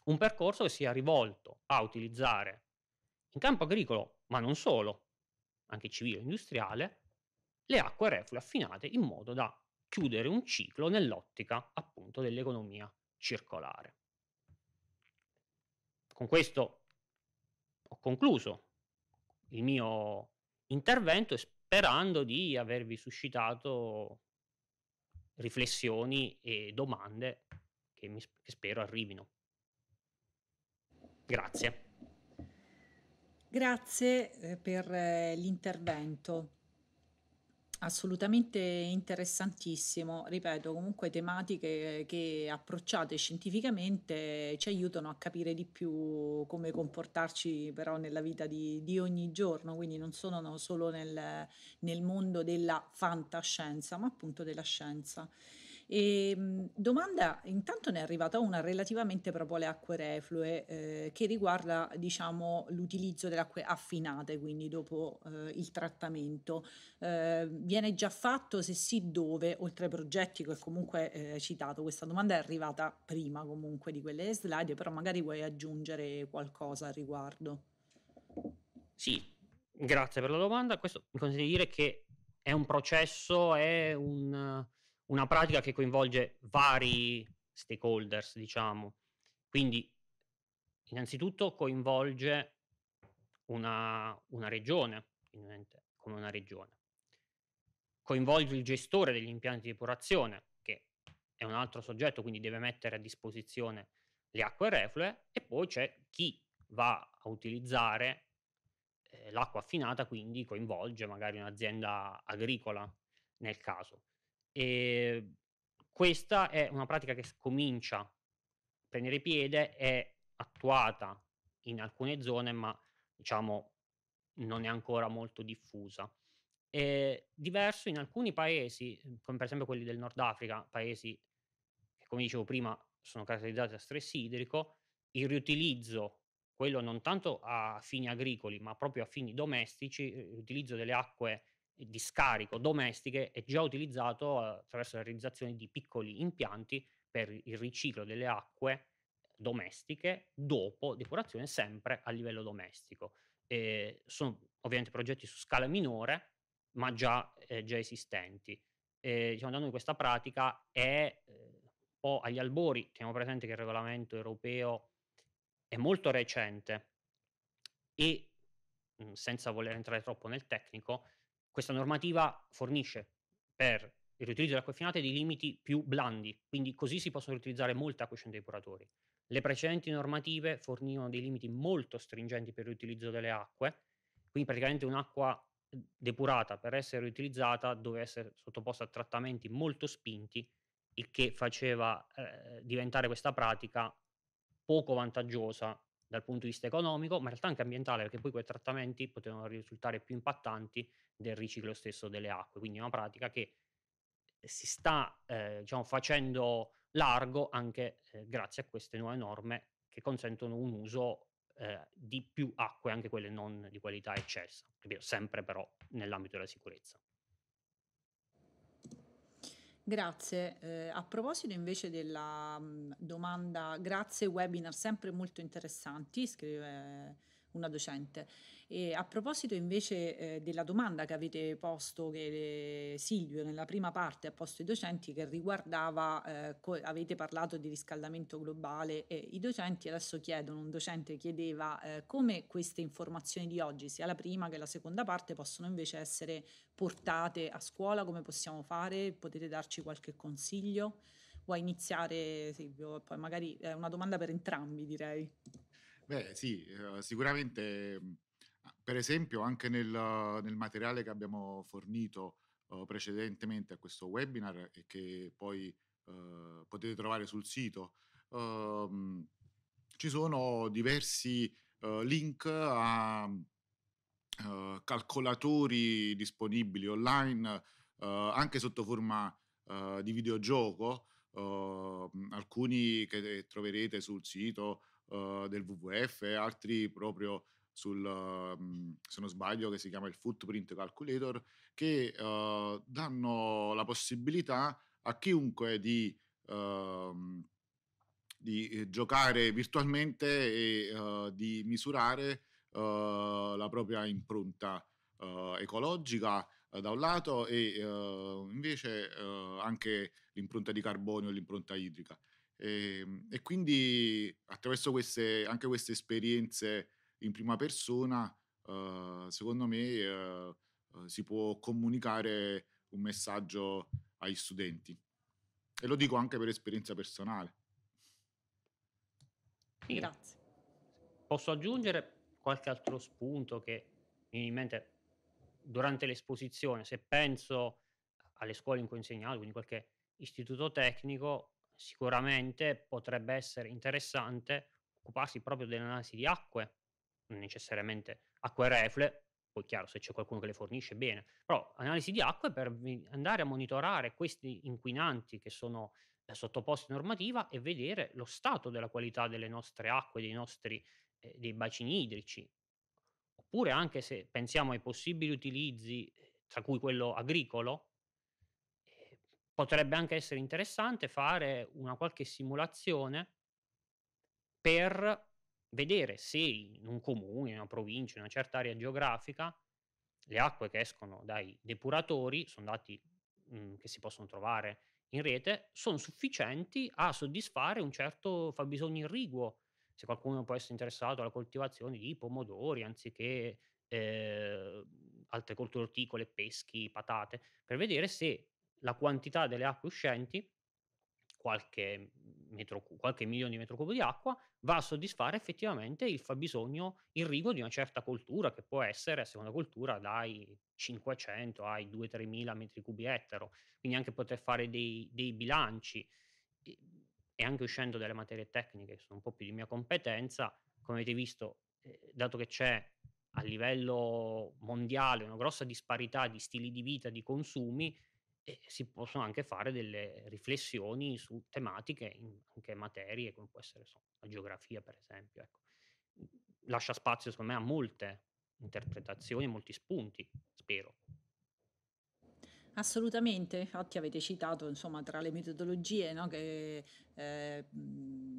Un percorso che sia rivolto a utilizzare in campo agricolo, ma non solo, anche civile e industriale, le acque reflue affinate in modo da chiudere un ciclo nell'ottica appunto dell'economia circolare. Con questo ho concluso il mio intervento sperando di avervi suscitato riflessioni e domande che, mi, che spero arrivino. Grazie. Grazie eh, per eh, l'intervento. Assolutamente interessantissimo, ripeto, comunque tematiche che approcciate scientificamente ci aiutano a capire di più come comportarci però nella vita di, di ogni giorno, quindi non sono solo nel, nel mondo della fantascienza, ma appunto della scienza. E, ehm, domanda, intanto ne è arrivata una relativamente proprio alle acque reflue eh, che riguarda diciamo, l'utilizzo delle acque affinate, quindi dopo eh, il trattamento. Eh, viene già fatto, se sì dove, oltre ai progetti che comunque eh, citato, questa domanda è arrivata prima comunque di quelle slide, però magari vuoi aggiungere qualcosa al riguardo. Sì, Grazie per la domanda. Questo mi consente di dire che è un processo, è un, una pratica che coinvolge vari stakeholders, diciamo. Quindi, innanzitutto coinvolge una, una regione, come una regione. Coinvolge il gestore degli impianti di depurazione, che è un altro soggetto, quindi deve mettere a disposizione le acque reflue, e poi c'è chi va a utilizzare eh, l'acqua affinata, quindi coinvolge magari un'azienda agricola nel caso. E ehm, questa è una pratica che comincia a prendere piede, è attuata in alcune zone, ma diciamo non è ancora molto diffusa. È ehm, diverso in alcuni paesi, mhmm, come per esempio quelli del Nord Africa, paesi che come dicevo prima sono caratterizzati da stress idrico, il riutilizzo, quello non tanto a fini agricoli, ma proprio a fini domestici, l'utilizzo delle acque di scarico domestiche è già utilizzato eh, attraverso la realizzazione di piccoli impianti per il riciclo delle acque domestiche dopo depurazione sempre a livello domestico. Eh, sono ovviamente progetti su scala minore, ma già, eh, già esistenti. Eh, diciamo, da noi questa pratica è eh, un po' agli albori, teniamo presente che il regolamento europeo è molto recente e mm, senza voler entrare troppo nel tecnico, questa normativa fornisce per il riutilizzo delle acque affinate dei limiti più blandi, quindi così si possono riutilizzare molte acque uscenti dai depuratori. Le precedenti normative fornivano dei limiti molto stringenti per il riutilizzo delle acque, quindi praticamente un'acqua depurata per essere riutilizzata doveva essere sottoposta a trattamenti molto spinti, il che faceva eh, diventare questa pratica poco vantaggiosa dal punto di vista economico, ma in realtà anche ambientale, perché poi quei trattamenti potevano risultare più impattanti del riciclo stesso delle acque. Quindi è una pratica che si sta eh, diciamo, facendo largo anche eh, grazie a queste nuove norme che consentono un uso eh, di più acque, anche quelle non di qualità eccessa, sempre però nell'ambito della sicurezza. Grazie. Eh, a proposito invece della mh, mm, domanda, grazie webinar sempre molto interessanti, scrive una docente. E a proposito invece eh, della domanda che avete posto, che eh, Silvio nella prima parte ha posto ai docenti, che riguardava, eh, co- avete parlato di riscaldamento globale e i docenti adesso chiedono, un docente chiedeva eh, come queste informazioni di oggi, sia la prima che la seconda parte, possono invece essere portate a scuola, come possiamo fare, potete darci qualche consiglio? Vuoi iniziare Silvio? Poi magari è eh, una domanda per entrambi direi. Beh, sì, ehm, sicuramente, mhmm, per esempio, anche nel, nel materiale che abbiamo fornito oh, precedentemente a questo webinar e che poi uh, potete trovare sul sito, uh, ci sono diversi eh, link a mhmm, eh, calcolatori disponibili online, anche sotto forma di videogioco. Mhmm, alcuni che troverete sul sito uh, del WWF e altri proprio sul, mm, se non sbaglio, che si chiama il Footprint Calculator, che uh, danno la possibilità a chiunque di, uh, di eh, giocare virtualmente e di misurare la propria impronta ecologica da un lato e invece anche l'impronta di carbonio e l'impronta idrica. E, ehm, e quindi attraverso queste, anche queste esperienze in prima persona, eh, secondo me eh, si può comunicare un messaggio agli studenti. E lo dico anche per esperienza personale. Grazie. Posso aggiungere qualche altro spunto che mi viene in mente durante l'esposizione? Se penso alle scuole in cui ho insegnato, quindi qualche istituto tecnico, sicuramente potrebbe essere interessante occuparsi proprio dell'analisi di acque, non necessariamente acque refle, poi chiaro se c'è qualcuno che le fornisce bene, però analisi di acque per andare a monitorare questi inquinanti che sono eh, sottoposti a normativa e vedere lo stato della qualità delle nostre acque, dei nostri eh, dei bacini idrici. Oppure anche se pensiamo ai possibili utilizzi, eh, tra cui quello agricolo, potrebbe anche essere interessante fare una qualche simulazione per vedere se in un comune, in una provincia, in una certa area geografica, le acque che escono dai depuratori, sono dati mh, mm, che si possono trovare in rete, sono sufficienti a soddisfare un certo fabbisogno irriguo. Se qualcuno può essere interessato alla coltivazione di pomodori anziché eh, altre colture orticole, peschi, patate, per vedere se la quantità delle acque uscenti, qualche, metro, qualche milione di metro cubo di acqua, va a soddisfare effettivamente il fabbisogno irriguo di una certa coltura, che può essere, a seconda coltura dai 500 ai 2-3 mila metri cubi ettaro. Quindi anche poter fare dei, dei bilanci e anche uscendo dalle materie tecniche, che sono un po' più di mia competenza, come avete visto, eh, dato che c'è a livello mondiale una grossa disparità di stili di vita, di consumi, e si possono anche fare delle riflessioni su tematiche, in, anche materie, come può essere so, la geografia, per esempio. Ecco. Mhmm, lascia spazio, secondo me, a molte interpretazioni, molti spunti, spero. Assolutamente, infatti avete citato insomma tra le metodologie no, che eh, mhmm,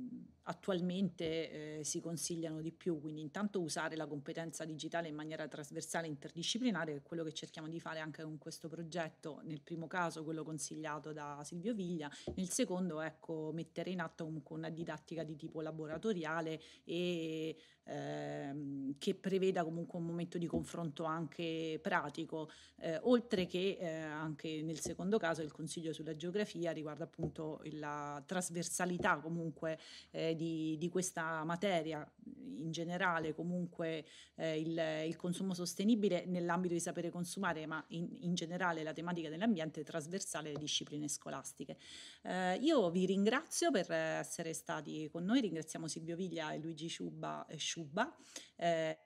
attualmente eh, si consigliano di più, quindi intanto usare la competenza digitale in maniera trasversale e interdisciplinare, che è quello che cerchiamo di fare anche con questo progetto, nel primo caso quello consigliato da Silvio Viglia, nel secondo ecco, mettere in atto comunque una didattica di tipo laboratoriale e ehm, che preveda comunque un momento di confronto anche pratico, eh, oltre che eh, anche nel secondo caso il Consiglio sulla geografia riguarda appunto la trasversalità comunque eh, di, di, questa materia, in generale comunque eh, il, il, consumo sostenibile nell'ambito di sapere consumare, ma in, in generale la tematica dell'ambiente è trasversale alle discipline scolastiche. Eh, io vi ringrazio per essere stati con noi, ringraziamo Silvio Viglia e Luigi Sciuba, Sciuba Sciuba, eh,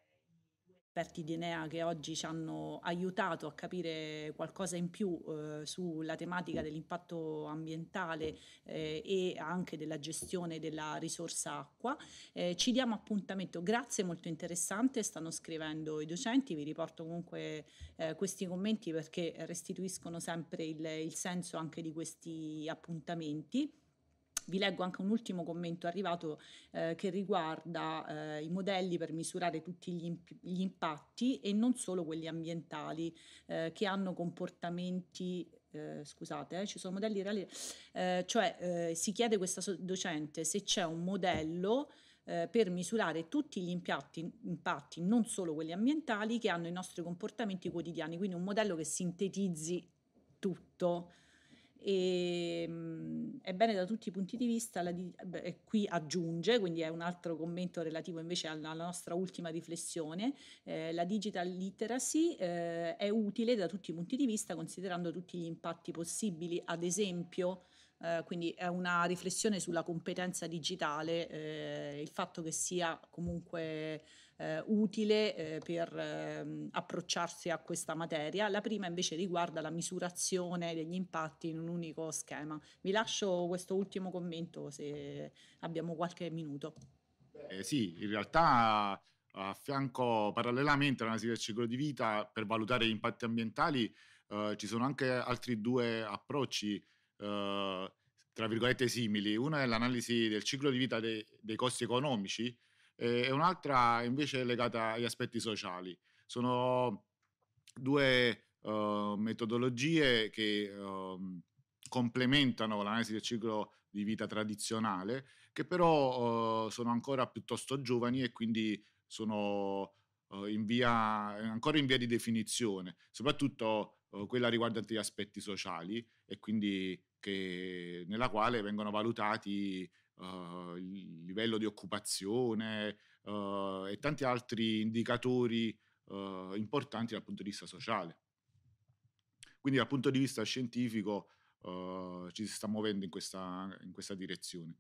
esperti di Enea che oggi ci hanno aiutato a capire qualcosa in più eh, sulla tematica dell'impatto ambientale eh, e anche della gestione della risorsa acqua. Eh, ci diamo appuntamento, grazie, molto interessante, stanno scrivendo i docenti, vi riporto comunque eh, questi commenti perché restituiscono sempre il, il senso anche di questi appuntamenti. Vi leggo anche un ultimo commento arrivato eh, che riguarda eh, i modelli per misurare tutti gli, imp- gli, impatti e non solo quelli ambientali eh, che hanno comportamenti eh, scusate, eh, ci sono modelli reali, eh, cioè eh, si chiede a questa docente se c'è un modello eh, per misurare tutti gli impiatti, impatti, non solo quelli ambientali, che hanno i nostri comportamenti quotidiani, quindi un modello che sintetizzi tutto. E, mh, mhmm, è bene da tutti i punti di vista, la di, beh, qui aggiunge, quindi è un altro commento relativo invece alla, alla nostra ultima riflessione, eh, la digital literacy eh, è utile da tutti i punti di vista considerando tutti gli impatti possibili, ad esempio eh, quindi è una riflessione sulla competenza digitale, eh, il fatto che sia comunque eh, utile eh, per eh, approcciarsi a questa materia. La prima invece riguarda la misurazione degli impatti in un unico schema. Vi lascio questo ultimo commento se abbiamo qualche minuto. Eh sì, in realtà a fianco parallelamente all'analisi del ciclo di vita per valutare gli impatti ambientali eh, ci sono anche altri due approcci eh, tra virgolette simili. Uno è l'analisi del ciclo di vita dei, dei costi economici, e un'altra invece è legata agli aspetti sociali. Sono due uh, metodologie che uh, complementano l'analisi del ciclo di vita tradizionale, che però uh, sono ancora piuttosto giovani e quindi sono uh, in via, ancora in via di definizione, soprattutto uh, quella riguardante gli aspetti sociali e quindi che, nella quale vengono valutati eh, il livello di occupazione uh, e tanti altri indicatori uh, importanti dal punto di vista sociale. Quindi dal punto di vista scientifico ci si sta muovendo in questa, in questa direzione.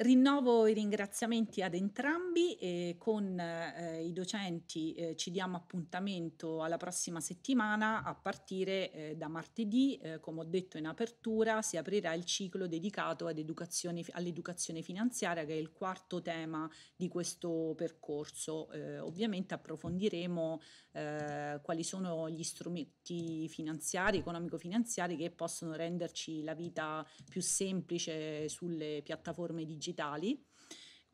Rinnovo i ringraziamenti ad entrambi e con eh, i docenti eh, ci diamo appuntamento alla prossima settimana a partire eh, da martedì, eh, come ho detto in apertura, si aprirà il ciclo dedicato all'educazione finanziaria che è il quarto tema di questo percorso. Eh, ovviamente approfondiremo eh, quali sono gli strumenti finanziari, economico-finanziari che possono renderci la vita più semplice sulle piattaforme digitali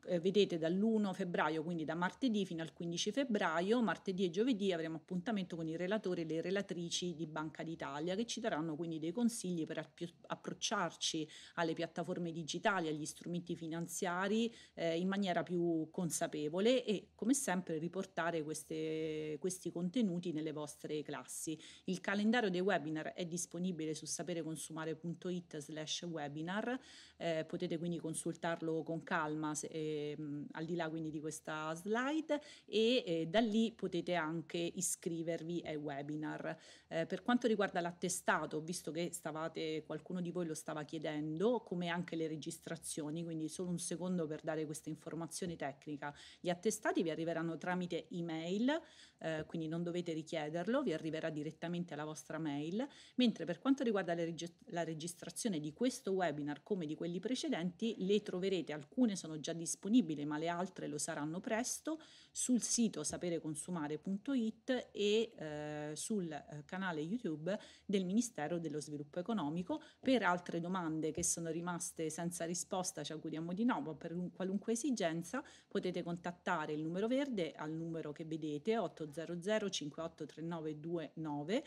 eh, vedete dall'1 febbraio, quindi da martedì fino al 15 febbraio, martedì e giovedì avremo appuntamento con il relatore e le relatrici di Banca d'Italia che ci daranno quindi dei consigli per approcciarci alle piattaforme digitali, agli strumenti finanziari eh, in maniera più consapevole e come sempre riportare queste, questi contenuti nelle vostre classi. Il calendario dei webinar è disponibile su sapereconsumare.it slash webinar eh, potete quindi consultarlo con calma se, eh, al di là quindi di questa slide e eh, da lì potete anche iscrivervi ai webinar. Eh, per quanto riguarda l'attestato, visto che stavate, qualcuno di voi lo stava chiedendo, come anche le registrazioni, quindi solo un secondo per dare questa informazione tecnica, gli attestati vi arriveranno tramite email, eh, quindi non dovete richiederlo, vi arriverà direttamente alla vostra mail, mentre per quanto riguarda reg- la registrazione di questo webinar come di questo quelli precedenti, le troverete, alcune sono già disponibili ma le altre lo saranno presto, sul sito sapereconsumare.it e eh, sul eh, canale YouTube del Ministero dello Sviluppo Economico. Per altre domande che sono rimaste senza risposta, ci auguriamo di no, ma per qualunque esigenza potete contattare il numero verde al numero che vedete 800 583929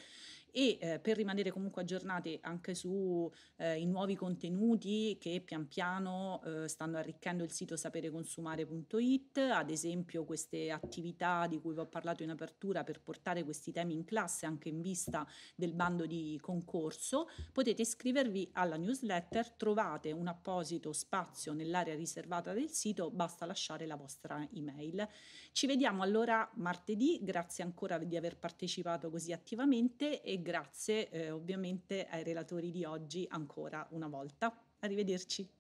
e eh, per rimanere comunque aggiornati anche sui eh, nuovi contenuti che pian piano eh, stanno arricchendo il sito sapereconsumare.it, ad esempio queste attività di cui vi ho parlato in apertura per portare questi temi in classe anche in vista del bando di concorso, potete iscrivervi alla newsletter, trovate un apposito spazio nell'area riservata del sito, basta lasciare la vostra email. Ci vediamo allora martedì, grazie ancora di aver partecipato così attivamente e grazie eh, ovviamente ai relatori di oggi ancora una volta. Arrivederci.